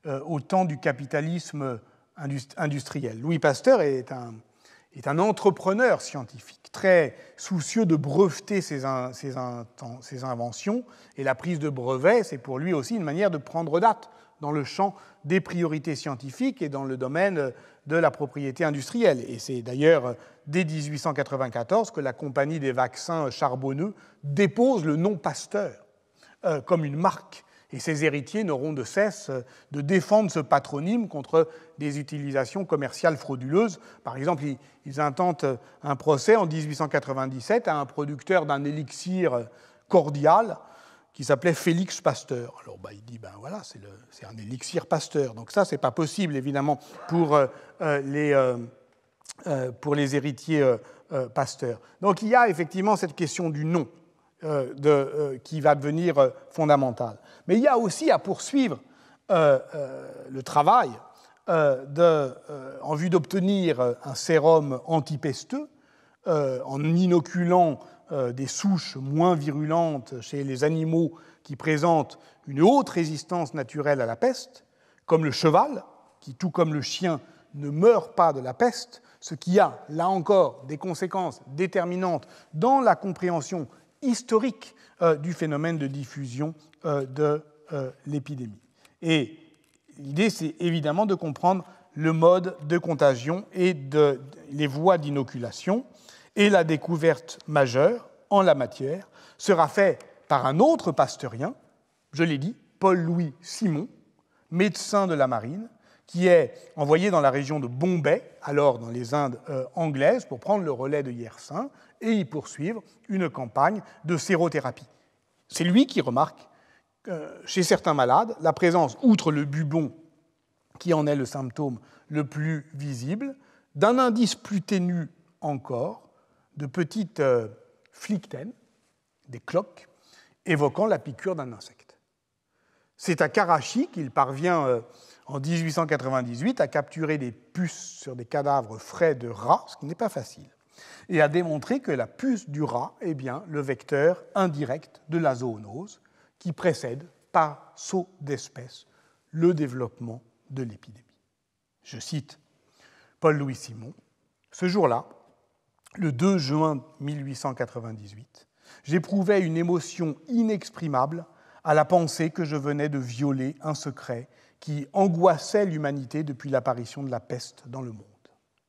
euh, au temps du capitalisme industriel. Louis Pasteur est un, entrepreneur scientifique, très soucieux de breveter ses, ses inventions, et la prise de brevet c'est pour lui aussi une manière de prendre date, dans le champ des priorités scientifiques et dans le domaine euh, de la propriété industrielle. Et c'est d'ailleurs euh, dès 1894 que la Compagnie des vaccins euh, charbonneux dépose le nom Pasteur comme une marque. Et ses héritiers n'auront de cesse de défendre ce patronyme contre des utilisations commerciales frauduleuses. Par exemple, ils intentent un procès en 1897 à un producteur d'un élixir cordial qui s'appelait Félix Pasteur. Alors bah, il dit, ben voilà, c'est un élixir Pasteur. Donc ça, c'est pas possible, évidemment, pour, euh, euh, les, euh, pour les héritiers Pasteur. Donc il y a effectivement cette question du nom de, qui va devenir fondamentale. Mais il y a aussi à poursuivre le travail de, en vue d'obtenir un sérum antipesteux en inoculant euh, des souches moins virulentes chez les animaux qui présentent une haute résistance naturelle à la peste, comme le cheval, qui, tout comme le chien, ne meurt pas de la peste, ce qui a, là encore, des conséquences déterminantes dans la compréhension historique euh, du phénomène de diffusion euh, de l'épidémie. Et l'idée, c'est évidemment de comprendre le mode de contagion et les voies d'inoculation. Et la découverte majeure en la matière sera faite par un autre pasteurien, je l'ai dit, Paul-Louis Simon, médecin de la marine, qui est envoyé dans la région de Bombay, alors dans les Indes euh, anglaises, pour prendre le relais de Yersin et y poursuivre une campagne de sérothérapie. C'est lui qui remarque euh, chez certains malades la présence, outre le bubon, qui en est le symptôme le plus visible, d'un indice plus ténu encore, de petites euh, des cloques, évoquant la piqûre d'un insecte. C'est à Karachi qu'il parvient euh, en 1898 à capturer des puces sur des cadavres frais de rats, ce qui n'est pas facile, et à démontrer que la puce du rat est bien le vecteur indirect de la zoonose qui précède par saut d'espèce le développement de l'épidémie. Je cite Paul-Louis Simon. Ce jour-là, le 2 juin 1898, j'éprouvais une émotion inexprimable à la pensée que je venais de violer un secret qui angoissait l'humanité depuis l'apparition de la peste dans le monde.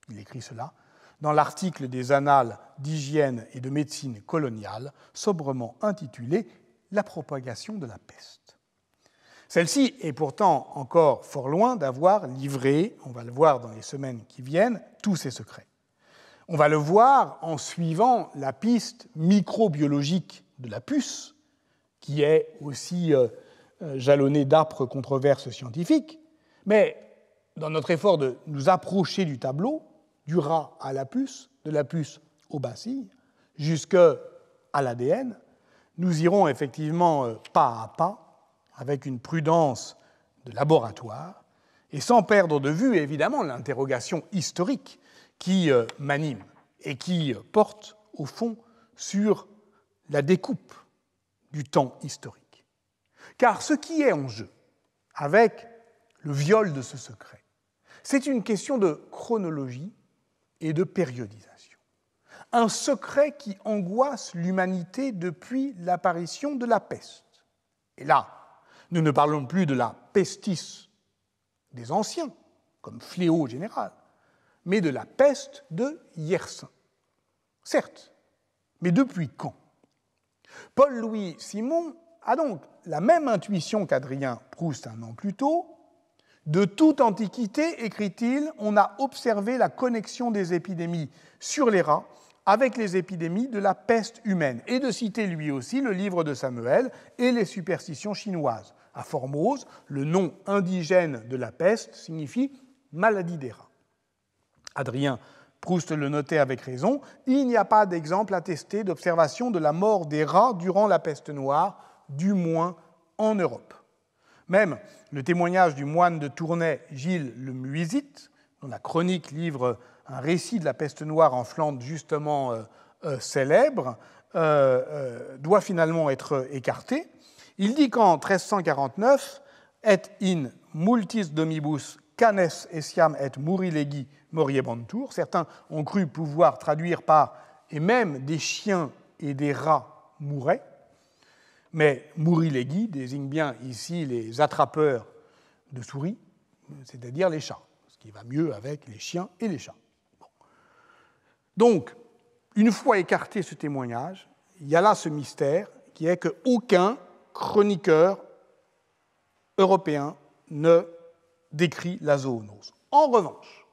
Il écrit cela dans l'article des Annales d'hygiène et de médecine coloniale, sobrement intitulé La propagation de la peste. Celle-ci est pourtant encore fort loin d'avoir livré, on va le voir dans les semaines qui viennent, tous ses secrets. On va le voir en suivant la piste microbiologique de la puce, qui est aussi euh, euh, jalonnée d'âpres controverses scientifiques. Mais dans notre effort de nous approcher du tableau, du rat à la puce, de la puce aux jusque jusqu'à l'ADN, nous irons effectivement euh, pas à pas, avec une prudence de laboratoire, et sans perdre de vue évidemment l'interrogation historique qui euh, m'anime et qui euh, porte, au fond, sur la découpe du temps historique. Car ce qui est en jeu, avec le viol de ce secret, c'est une question de chronologie et de périodisation. Un secret qui angoisse l'humanité depuis l'apparition de la peste. Et là, nous ne parlons plus de la pestis des anciens, comme fléau général, mais de la peste de Yersin. Certes, mais depuis quand Paul-Louis Simon a donc la même intuition qu'Adrien Proust un an plus tôt. De toute antiquité, écrit-il, on a observé la connexion des épidémies sur les rats avec les épidémies de la peste humaine, et de citer lui aussi le livre de Samuel et les superstitions chinoises. À Formose, le nom indigène de la peste signifie maladie des rats. Adrien Proust le notait avec raison, il n'y a pas d'exemple attesté d'observation de la mort des rats durant la peste noire, du moins en Europe. Même le témoignage du moine de Tournai Gilles le Muisite, dont la chronique livre un récit de la peste noire en Flandre justement euh, euh, célèbre, euh, doit finalement être écarté. Il dit qu'en 1349, et in multis domibus Canes, siam et murilegi Moriebantour. Certains ont cru pouvoir traduire par et même des chiens et des rats mouraient. Mais murilegi » désigne bien ici les attrapeurs de souris, c'est-à-dire les chats, ce qui va mieux avec les chiens et les chats. Donc, une fois écarté ce témoignage, il y a là ce mystère qui est qu'aucun chroniqueur européen ne décrit la zoonose. En revanche,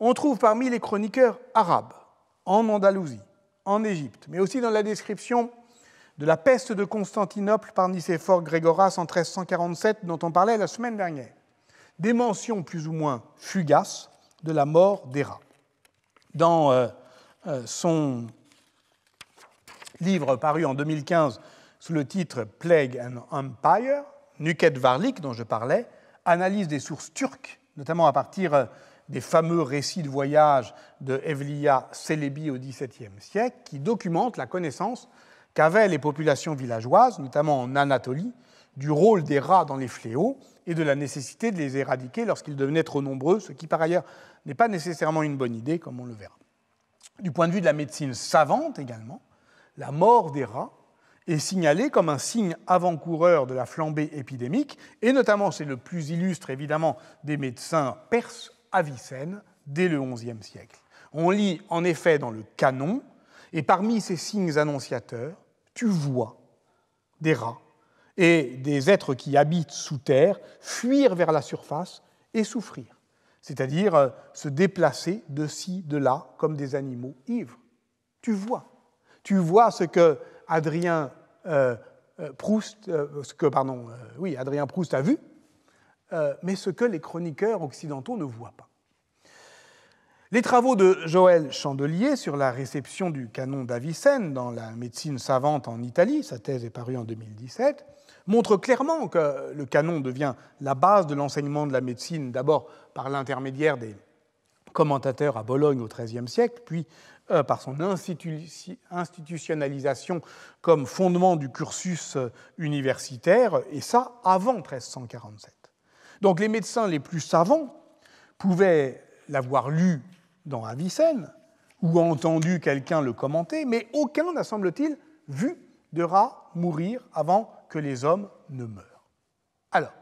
on trouve parmi les chroniqueurs arabes, en Andalousie, en Égypte, mais aussi dans la description de la peste de Constantinople par Nicéphore Grégoras en 1347, dont on parlait la semaine dernière, des mentions plus ou moins fugaces de la mort des rats. Dans euh, euh, son livre paru en 2015 sous le titre Plague and Empire, Nuket Varlik, dont je parlais, analyse des sources turques, notamment à partir euh, des fameux récits de voyage de Evliya Celebi au XVIIe siècle, qui documentent la connaissance qu'avaient les populations villageoises, notamment en Anatolie, du rôle des rats dans les fléaux et de la nécessité de les éradiquer lorsqu'ils devenaient trop nombreux, ce qui par ailleurs n'est pas nécessairement une bonne idée, comme on le verra. Du point de vue de la médecine savante également, la mort des rats est signalé comme un signe avant-coureur de la flambée épidémique, et notamment c'est le plus illustre évidemment des médecins perses Avicenne dès le XIe siècle. On lit en effet dans le canon, et parmi ces signes annonciateurs, tu vois des rats et des êtres qui habitent sous terre fuir vers la surface et souffrir, c'est-à-dire euh, se déplacer de ci, de là, comme des animaux ivres. Tu vois. Tu vois ce que Adrien euh, euh, Proust, euh, pardon, oui, Adrien Proust a vu, mais ce que les chroniqueurs occidentaux ne voient pas. Les travaux de Joël Chandelier sur la réception du canon d'Avicenne dans la médecine savante en Italie, sa thèse est parue en 2017, montrent clairement que le canon devient la base de l'enseignement de la médecine, d'abord par l'intermédiaire des commentateurs à Bologne au XIIIe siècle, puis euh, par son institutionnalisation comme fondement du cursus euh, universitaire, et ça avant 1347. Donc les médecins les plus savants pouvaient l'avoir lu dans Avicenne ou entendu quelqu'un le commenter, mais aucun n'a, semble-t-il, vu de rat mourir avant que les hommes ne meurent. Alors,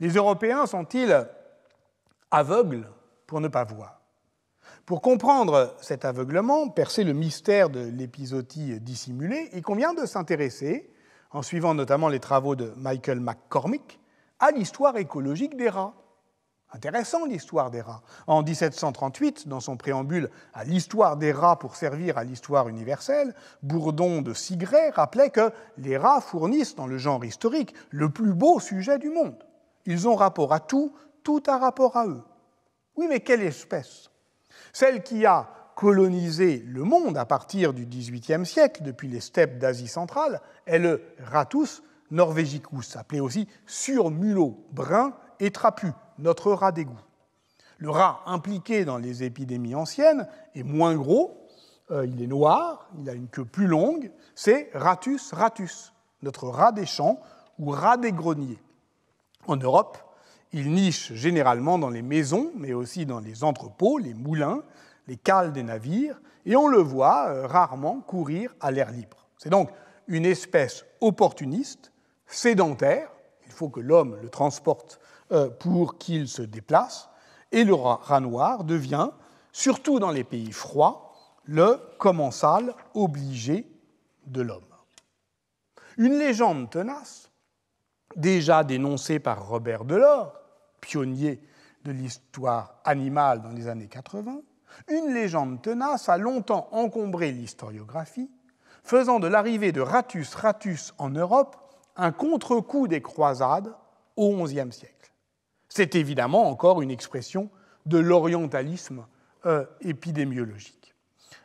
les Européens sont-ils aveugles pour ne pas voir pour comprendre cet aveuglement, percer le mystère de l'épisodie dissimulée, il convient de s'intéresser, en suivant notamment les travaux de Michael McCormick, à l'histoire écologique des rats. Intéressant l'histoire des rats. En 1738, dans son préambule à l'histoire des rats pour servir à l'histoire universelle, Bourdon de Sigret rappelait que les rats fournissent, dans le genre historique, le plus beau sujet du monde. Ils ont rapport à tout, tout a rapport à eux. Oui, mais quelle espèce celle qui a colonisé le monde à partir du XVIIIe siècle, depuis les steppes d'Asie centrale, est le Ratus norvegicus, appelé aussi surmulot, brun et trapu, notre rat d'égout. Le rat impliqué dans les épidémies anciennes est moins gros, euh, il est noir, il a une queue plus longue, c'est Ratus ratus, notre rat des champs ou rat des greniers. En Europe, il niche généralement dans les maisons, mais aussi dans les entrepôts, les moulins, les cales des navires, et on le voit euh, rarement courir à l'air libre. C'est donc une espèce opportuniste, sédentaire, il faut que l'homme le transporte euh, pour qu'il se déplace, et le rat noir devient, surtout dans les pays froids, le commensal obligé de l'homme. Une légende tenace, déjà dénoncée par Robert Delors, pionnier de l'histoire animale dans les années 80, une légende tenace a longtemps encombré l'historiographie, faisant de l'arrivée de Ratus Ratus en Europe un contre-coup des croisades au XIe siècle. C'est évidemment encore une expression de l'orientalisme euh, épidémiologique.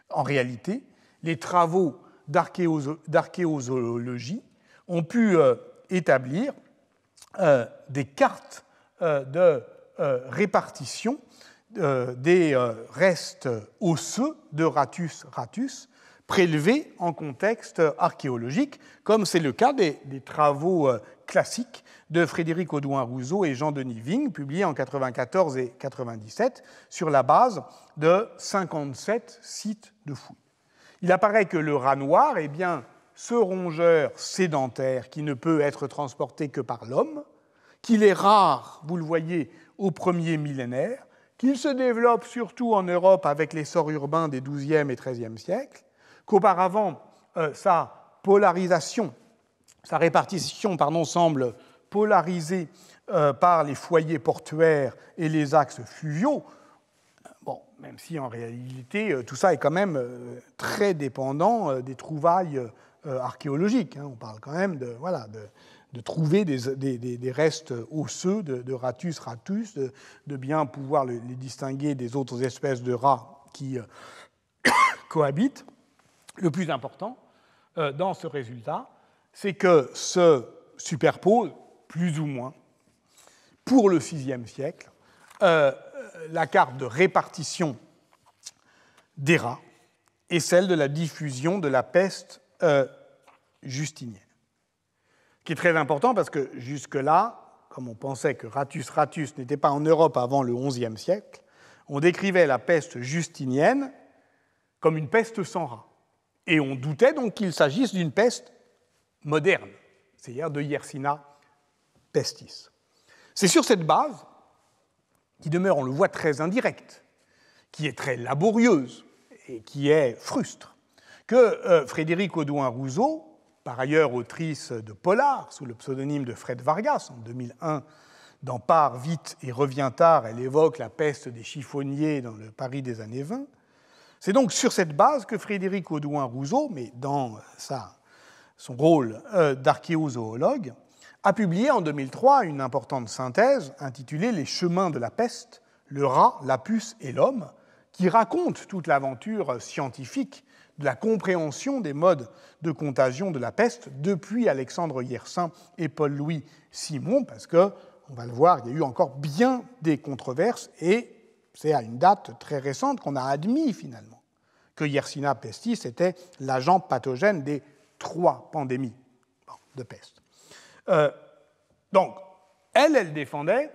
En réalité, les travaux d'archéozoologie ont pu euh, établir euh, des cartes euh, de euh, répartition euh, des restes osseux de Ratus ratus prélevés en contexte archéologique, comme c'est le cas des, travaux classiques de Frédéric Audouin Rousseau et Jean-Denis Vigne, publiés en 1994 et 1997, sur la base de 57 sites de fouilles. Il apparaît que le rat noir, est eh bien, ce rongeur sédentaire qui ne peut être transporté que par l'homme, qu'il est rare, vous le voyez, au premier millénaire, qu'il se développe surtout en Europe avec l'essor urbain des XIIe et XIIIe siècles, qu'auparavant euh, sa polarisation, sa répartition semble polarisée euh, par les foyers portuaires et les axes fluviaux. Bon, même si en réalité euh, tout ça est quand même très dépendant des trouvailles archéologiques. Hein. On parle quand même de, voilà, de, de trouver des, restes osseux de, ratus ratus, de, bien pouvoir les, distinguer des autres espèces de rats qui euh, [coughs] cohabitent. Le plus important euh, dans ce résultat, c'est que se superpose, plus ou moins, pour le VIe siècle, euh, la carte de répartition des rats et celle de la diffusion de la peste justinienne qui est très important parce que jusque-là, comme on pensait que Ratus Ratus n'était pas en Europe avant le XIe siècle, on décrivait la peste justinienne comme une peste sans rat. Et on doutait donc qu'il s'agisse d'une peste moderne, c'est-à-dire de Yersina pestis. C'est sur cette base, qui demeure, on le voit, très indirecte, qui est très laborieuse et qui est frustre, que euh, Frédéric Audouin-Rousseau par ailleurs autrice de Polar sous le pseudonyme de Fred Vargas en 2001. Dans Part vite et revient tard, elle évoque la peste des chiffonniers dans le Paris des années 20. C'est donc sur cette base que Frédéric Audouin-Rousseau, mais dans son rôle euh, d'archéozoologue, a publié en 2003 une importante synthèse intitulée Les chemins de la peste, le rat, la puce et l'homme, qui raconte toute l'aventure scientifique de la compréhension des modes de contagion de la peste depuis Alexandre Yersin et Paul-Louis Simon, parce que, on va le voir, il y a eu encore bien des controverses et c'est à une date très récente qu'on a admis finalement que Yersina pestis était l'agent pathogène des trois pandémies de peste. Euh, donc, elle, elle défendait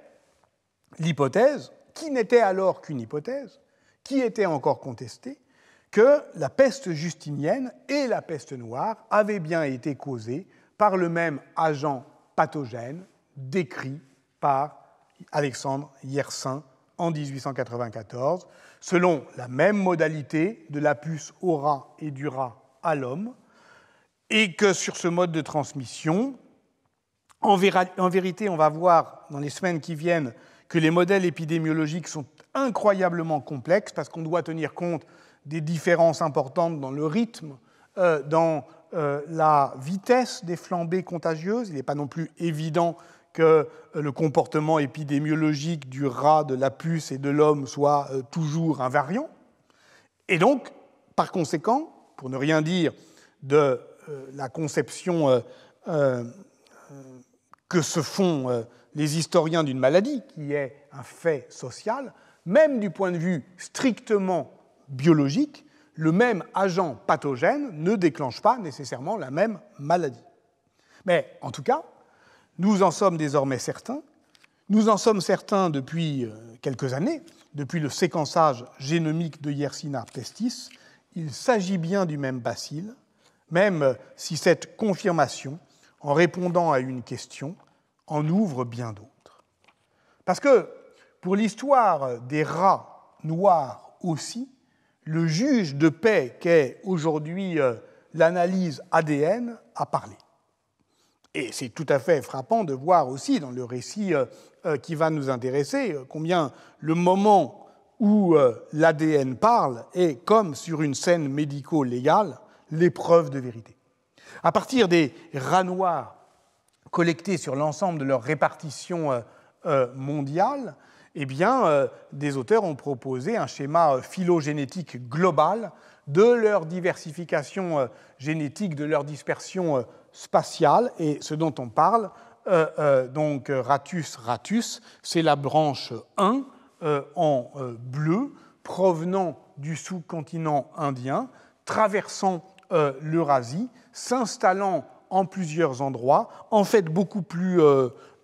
l'hypothèse, qui n'était alors qu'une hypothèse, qui était encore contestée, que la peste justinienne et la peste noire avaient bien été causées par le même agent pathogène décrit par Alexandre Yersin en 1894, selon la même modalité de la puce au rat et du rat à l'homme, et que sur ce mode de transmission, en, vérité, on va voir dans les semaines qui viennent que les modèles épidémiologiques sont incroyablement complexes parce qu'on doit tenir compte des différences importantes dans le rythme, euh, dans euh, la vitesse des flambées contagieuses. Il n'est pas non plus évident que euh, le comportement épidémiologique du rat, de la puce et de l'homme soit toujours invariant. Et donc, par conséquent, pour ne rien dire de la conception que se font les historiens d'une maladie, qui est un fait social, même du point de vue strictement biologique, le même agent pathogène ne déclenche pas nécessairement la même maladie. Mais en tout cas, nous en sommes désormais certains. Nous en sommes certains depuis euh, quelques années, depuis le séquençage génomique de Yersinia pestis. Il s'agit bien du même bacille, même euh, si cette confirmation, en répondant à une question, en ouvre bien d'autres. Parce que pour l'histoire des rats noirs aussi, le juge de paix qu'est aujourd'hui euh, l'analyse ADN a parlé. Et c'est tout à fait frappant de voir aussi dans le récit euh, euh, qui va nous intéresser combien le moment où l'ADN parle est, comme sur une scène médico-légale, l'épreuve de vérité. À partir des rats noirs collectés sur l'ensemble de leur répartition mondiale, eh bien, euh, des auteurs ont proposé un schéma euh, phylogénétique global de leur diversification euh, génétique, de leur dispersion spatiale. Et ce dont on parle, donc Ratus ratus, c'est la branche 1 en bleu, provenant du sous-continent indien, traversant l'Eurasie, s'installant en plusieurs endroits, en fait beaucoup plus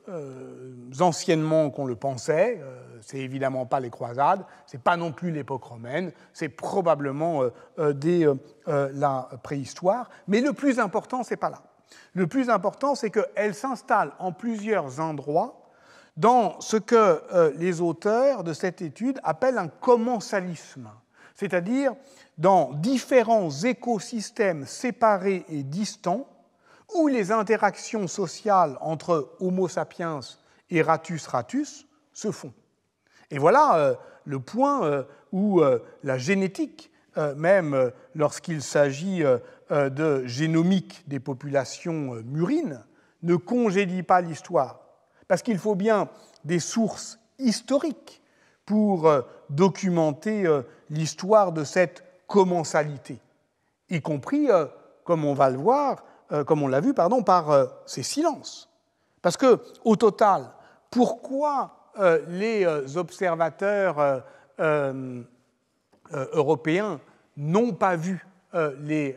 euh, anciennement qu'on le pensait. Euh, c'est évidemment pas les croisades, c'est pas non plus l'époque romaine, c'est probablement euh, la préhistoire. Mais le plus important, c'est pas là. Le plus important, c'est qu'elle s'installe en plusieurs endroits dans ce que les auteurs de cette étude appellent un commensalisme, c'est-à-dire dans différents écosystèmes séparés et distants où les interactions sociales entre Homo sapiens et Ratus ratus se font. Et voilà euh, le point euh, où euh, la génétique, même lorsqu'il s'agit de génomique des populations murines, ne congédie pas l'histoire. Parce qu'il faut bien des sources historiques pour documenter l'histoire de cette commensalité, y compris, comme on va le voir, euh, comme on l'a vu, pardon, par euh, ces silences. Parce que, au total, pourquoi euh, les observateurs européens n'ont pas vu les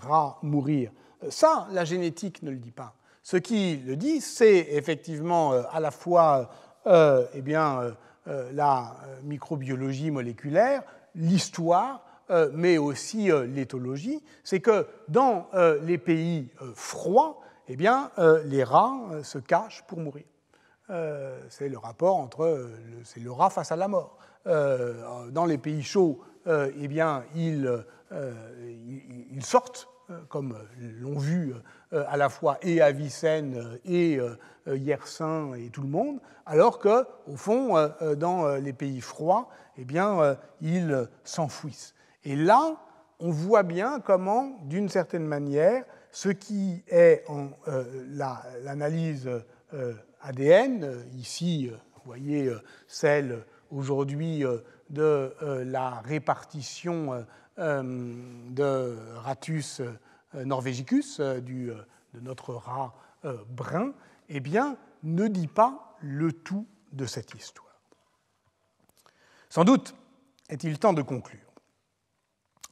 rats mourir Ça, la génétique ne le dit pas. Ce qui le dit, c'est effectivement à la fois eh bien, la microbiologie moléculaire, l'histoire, euh, mais aussi euh, l'éthologie, c'est que dans euh, les pays froids, eh bien, les rats se cachent pour mourir. c'est le rapport entre c'est le rat face à la mort. dans les pays chauds, eh bien, ils, sortent comme l'ont vu à la fois et Avicenne et Yersin et tout le monde, alors qu'au au fond, dans les pays froids, eh bien, ils s'enfouissent. Et là, on voit bien comment, d'une certaine manière, ce qui est en euh, l'analyse euh, ADN, euh, ici, vous voyez celle aujourd'hui de la répartition de Ratus norvegicus, du, de notre rat brun, eh bien, ne dit pas le tout de cette histoire. Sans doute est-il temps de conclure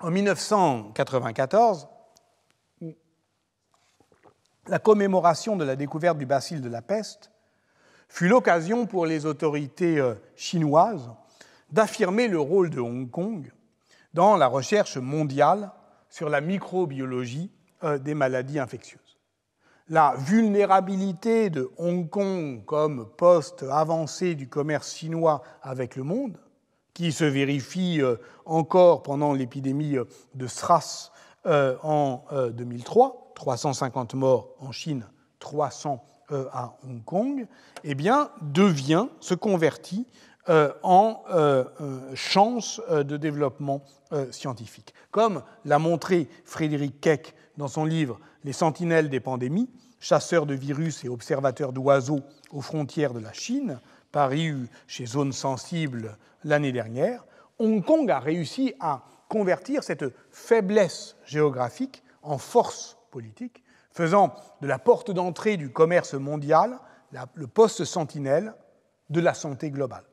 en 1994, la commémoration de la découverte du bacille de la peste fut l'occasion pour les autorités euh, chinoises d'affirmer le rôle de Hong Kong dans la recherche mondiale sur la microbiologie euh, des maladies infectieuses. La vulnérabilité de Hong Kong comme poste avancé du commerce chinois avec le monde qui se vérifie euh, encore pendant l'épidémie euh, de SRAS euh, en 2003, 350 morts en Chine, 300 à Hong Kong, eh bien, devient, se convertit en chance de développement scientifique. Comme l'a montré Frédéric Keck dans son livre Les sentinelles des pandémies, chasseurs de virus et observateurs d'oiseaux aux frontières de la Chine, Paris chez Zone Sensibles l'année dernière, Hong Kong a réussi à convertir cette faiblesse géographique en force politique, faisant de la porte d'entrée du commerce mondial le poste sentinelle de la santé globale,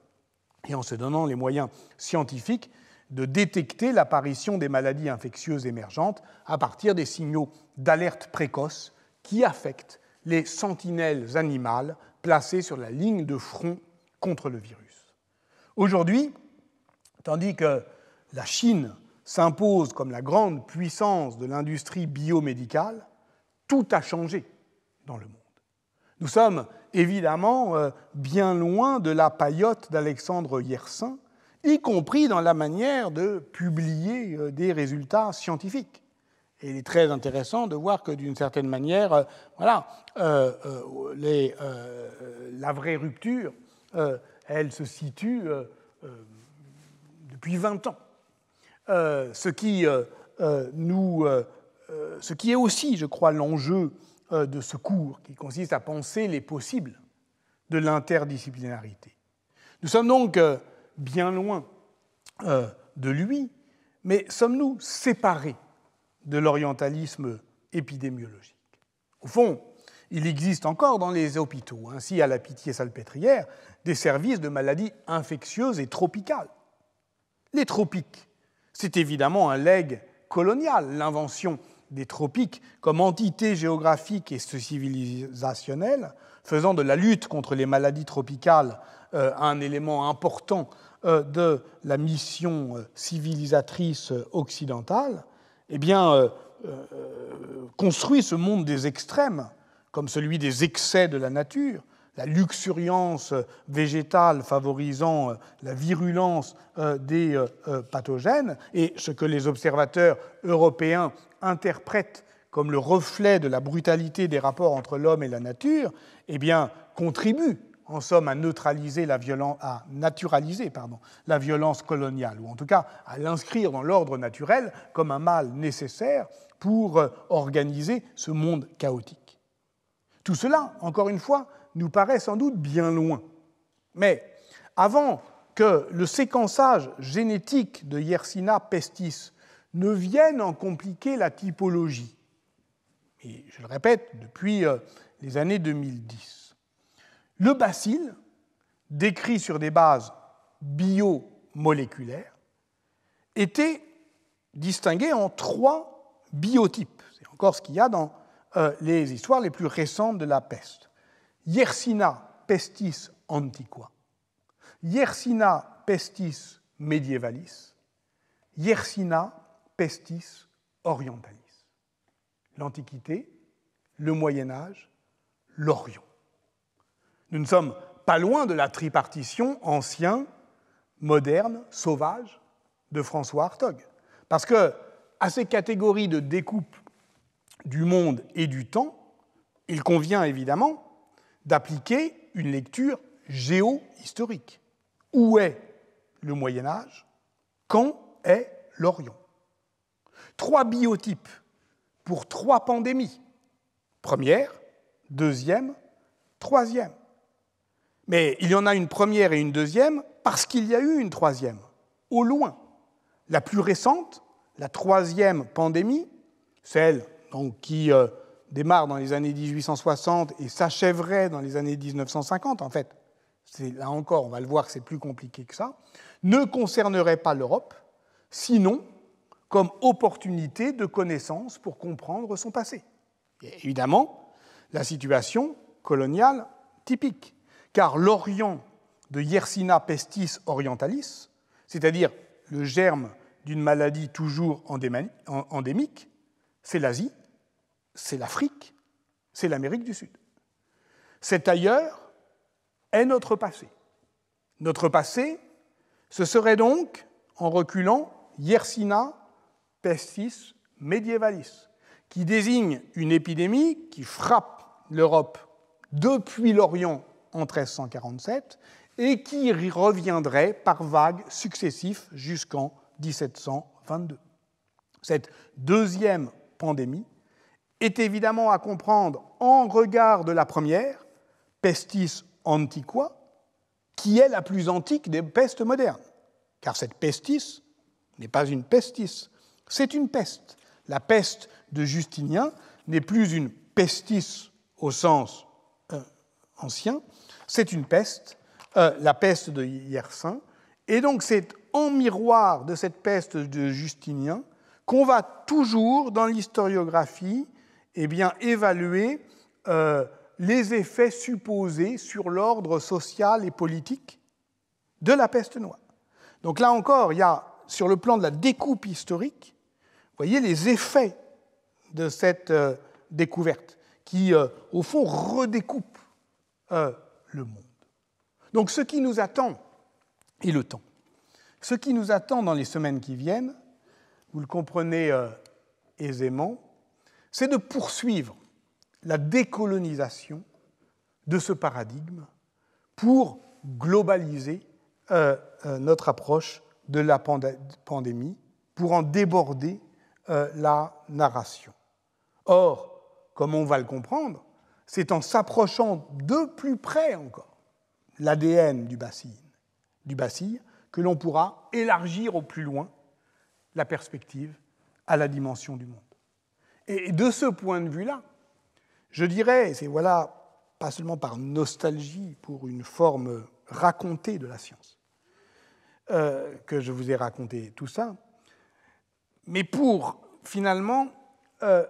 et en se donnant les moyens scientifiques de détecter l'apparition des maladies infectieuses émergentes à partir des signaux d'alerte précoce qui affectent les sentinelles animales placées sur la ligne de front contre le virus. Aujourd'hui, tandis que la Chine s'impose comme la grande puissance de l'industrie biomédicale, tout a changé dans le monde. Nous sommes évidemment euh, bien loin de la paillote d'Alexandre Yersin, y compris dans la manière de publier euh, des résultats scientifiques. Et il est très intéressant de voir que d'une certaine manière, euh, voilà, les, la vraie rupture euh, elle se situe euh, euh, depuis 20 ans. ce, qui, nous, ce qui est aussi, je crois, l'enjeu de ce cours, qui consiste à penser les possibles de l'interdisciplinarité. Nous sommes donc bien loin de lui, mais sommes-nous séparés de l'orientalisme épidémiologique Au fond, il existe encore dans les hôpitaux, ainsi hein, à la Pitié-Salpêtrière, des services de maladies infectieuses et tropicales. Les tropiques, c'est évidemment un legs colonial, l'invention des tropiques comme entité géographique et civilisationnelle, faisant de la lutte contre les maladies tropicales euh, un élément important euh, de la mission euh, civilisatrice occidentale, eh bien, construit ce monde des extrêmes comme celui des excès de la nature, la luxuriance végétale favorisant euh, la virulence euh, des euh, pathogènes, et ce que les observateurs européens interprètent comme le reflet de la brutalité des rapports entre l'homme et la nature, eh bien, contribue en somme à neutraliser la violence, à naturaliser pardon, la violence coloniale, ou en tout cas à l'inscrire dans l'ordre naturel comme un mal nécessaire pour organiser ce monde chaotique. Tout cela, encore une fois, nous paraît sans doute bien loin. Mais avant que le séquençage génétique de Yersina pestis ne vienne en compliquer la typologie, et je le répète, depuis euh, les années 2010, le bacille, décrit sur des bases biomoléculaires, était distingué en trois biotypes. C'est encore ce qu'il y a dans euh, les histoires les plus récentes de la peste. Yersina pestis antiqua, Yersina pestis medievalis, Yersina pestis orientalis. L'Antiquité, le Moyen Âge, l'Orient. Nous ne sommes pas loin de la tripartition ancien, moderne, sauvage de François Hartog. Parce que à ces catégories de découpe du monde et du temps, il convient évidemment d'appliquer une lecture géohistorique. Où est le Moyen Âge Quand est l'Orient Trois biotypes pour trois pandémies. Première, deuxième, troisième. Mais il y en a une première et une deuxième parce qu'il y a eu une troisième, au loin. La plus récente, la troisième pandémie, celle qui euh, démarre dans les années 1860 et s'achèverait dans les années 1950, en fait, là encore, on va le voir c'est plus compliqué que ça, ne concernerait pas l'Europe, sinon comme opportunité de connaissance pour comprendre son passé. évidemment, la situation coloniale typique, car l'Orient de Yersina pestis orientalis, c'est-à-dire le germe d'une maladie toujours endémique, c'est l'Asie, c'est l'Afrique, c'est l'Amérique du Sud. Cet ailleurs est notre passé. Notre passé, ce serait donc, en reculant, Yersina pestis medievalis, qui désigne une épidémie qui frappe l'Europe depuis l'Orient en 1347 et qui reviendrait par vagues successives jusqu'en 1722. Cette deuxième pandémie est évidemment à comprendre en regard de la première, pestis antiqua, qui est la plus antique des pestes modernes. Car cette pestis n'est pas une pestis, c'est une peste. La peste de Justinien n'est plus une pestis au sens euh, ancien, c'est une peste, euh, la peste de Yersin. Et donc c'est en miroir de cette peste de Justinien qu'on va toujours dans l'historiographie eh bien, évaluer euh, les effets supposés sur l'ordre social et politique de la peste noire. Donc là encore, il y a, sur le plan de la découpe historique, vous voyez les effets de cette euh, découverte, qui, euh, au fond, redécoupe le monde. Donc ce qui nous attend est le temps. Ce qui nous attend dans les semaines qui viennent, vous le comprenez aisément, c'est de poursuivre la décolonisation de ce paradigme pour globaliser euh, euh, notre approche de la pandémie, pour en déborder euh, la narration. Or, comme on va le comprendre, c'est en s'approchant de plus près encore l'ADN du bacille, du bacille que l'on pourra élargir au plus loin la perspective à la dimension du monde. Et de ce point de vue-là, je dirais, c'est voilà, pas seulement par nostalgie pour une forme racontée de la science, euh, que je vous ai raconté tout ça, mais pour finalement euh,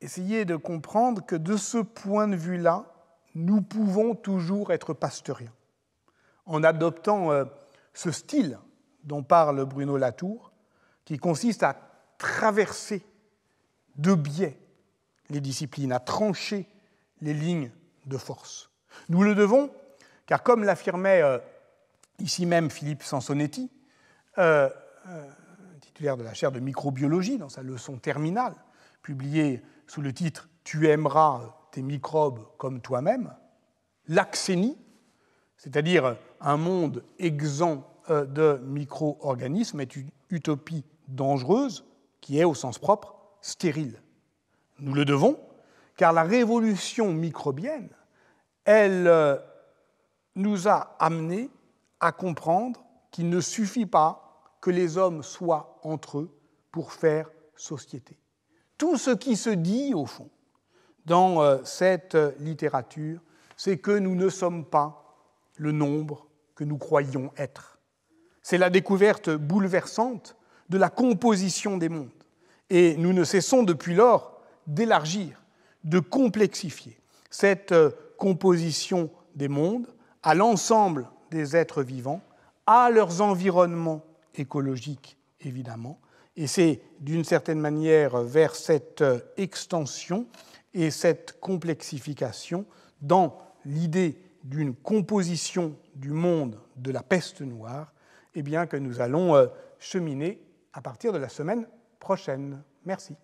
essayer de comprendre que de ce point de vue-là, nous pouvons toujours être pasteuriens. En adoptant euh, ce style dont parle Bruno Latour, qui consiste à traverser de biais les disciplines, à trancher les lignes de force. Nous le devons, car comme l'affirmait euh, ici même Philippe Sansonetti, euh, euh, titulaire de la chaire de microbiologie dans sa leçon terminale, publiée sous le titre Tu aimeras tes microbes comme toi-même, l'axénie, c'est-à-dire un monde exempt de micro-organismes, est une utopie dangereuse qui est, au sens propre, stérile. Nous le devons, car la révolution microbienne, elle euh, nous a amenés à comprendre qu'il ne suffit pas que les hommes soient entre eux pour faire société. Tout ce qui se dit, au fond, dans euh, cette littérature, c'est que nous ne sommes pas le nombre que nous croyons être. C'est la découverte bouleversante de la composition des mondes et nous ne cessons depuis lors d'élargir, de complexifier cette euh, composition des mondes à l'ensemble des êtres vivants, à leurs environnements écologiques évidemment. Et c'est d'une certaine manière vers cette euh, extension et cette complexification dans l'idée d'une composition du monde de la peste noire eh bien, que nous allons euh, cheminer à partir de la semaine prochaine. Merci.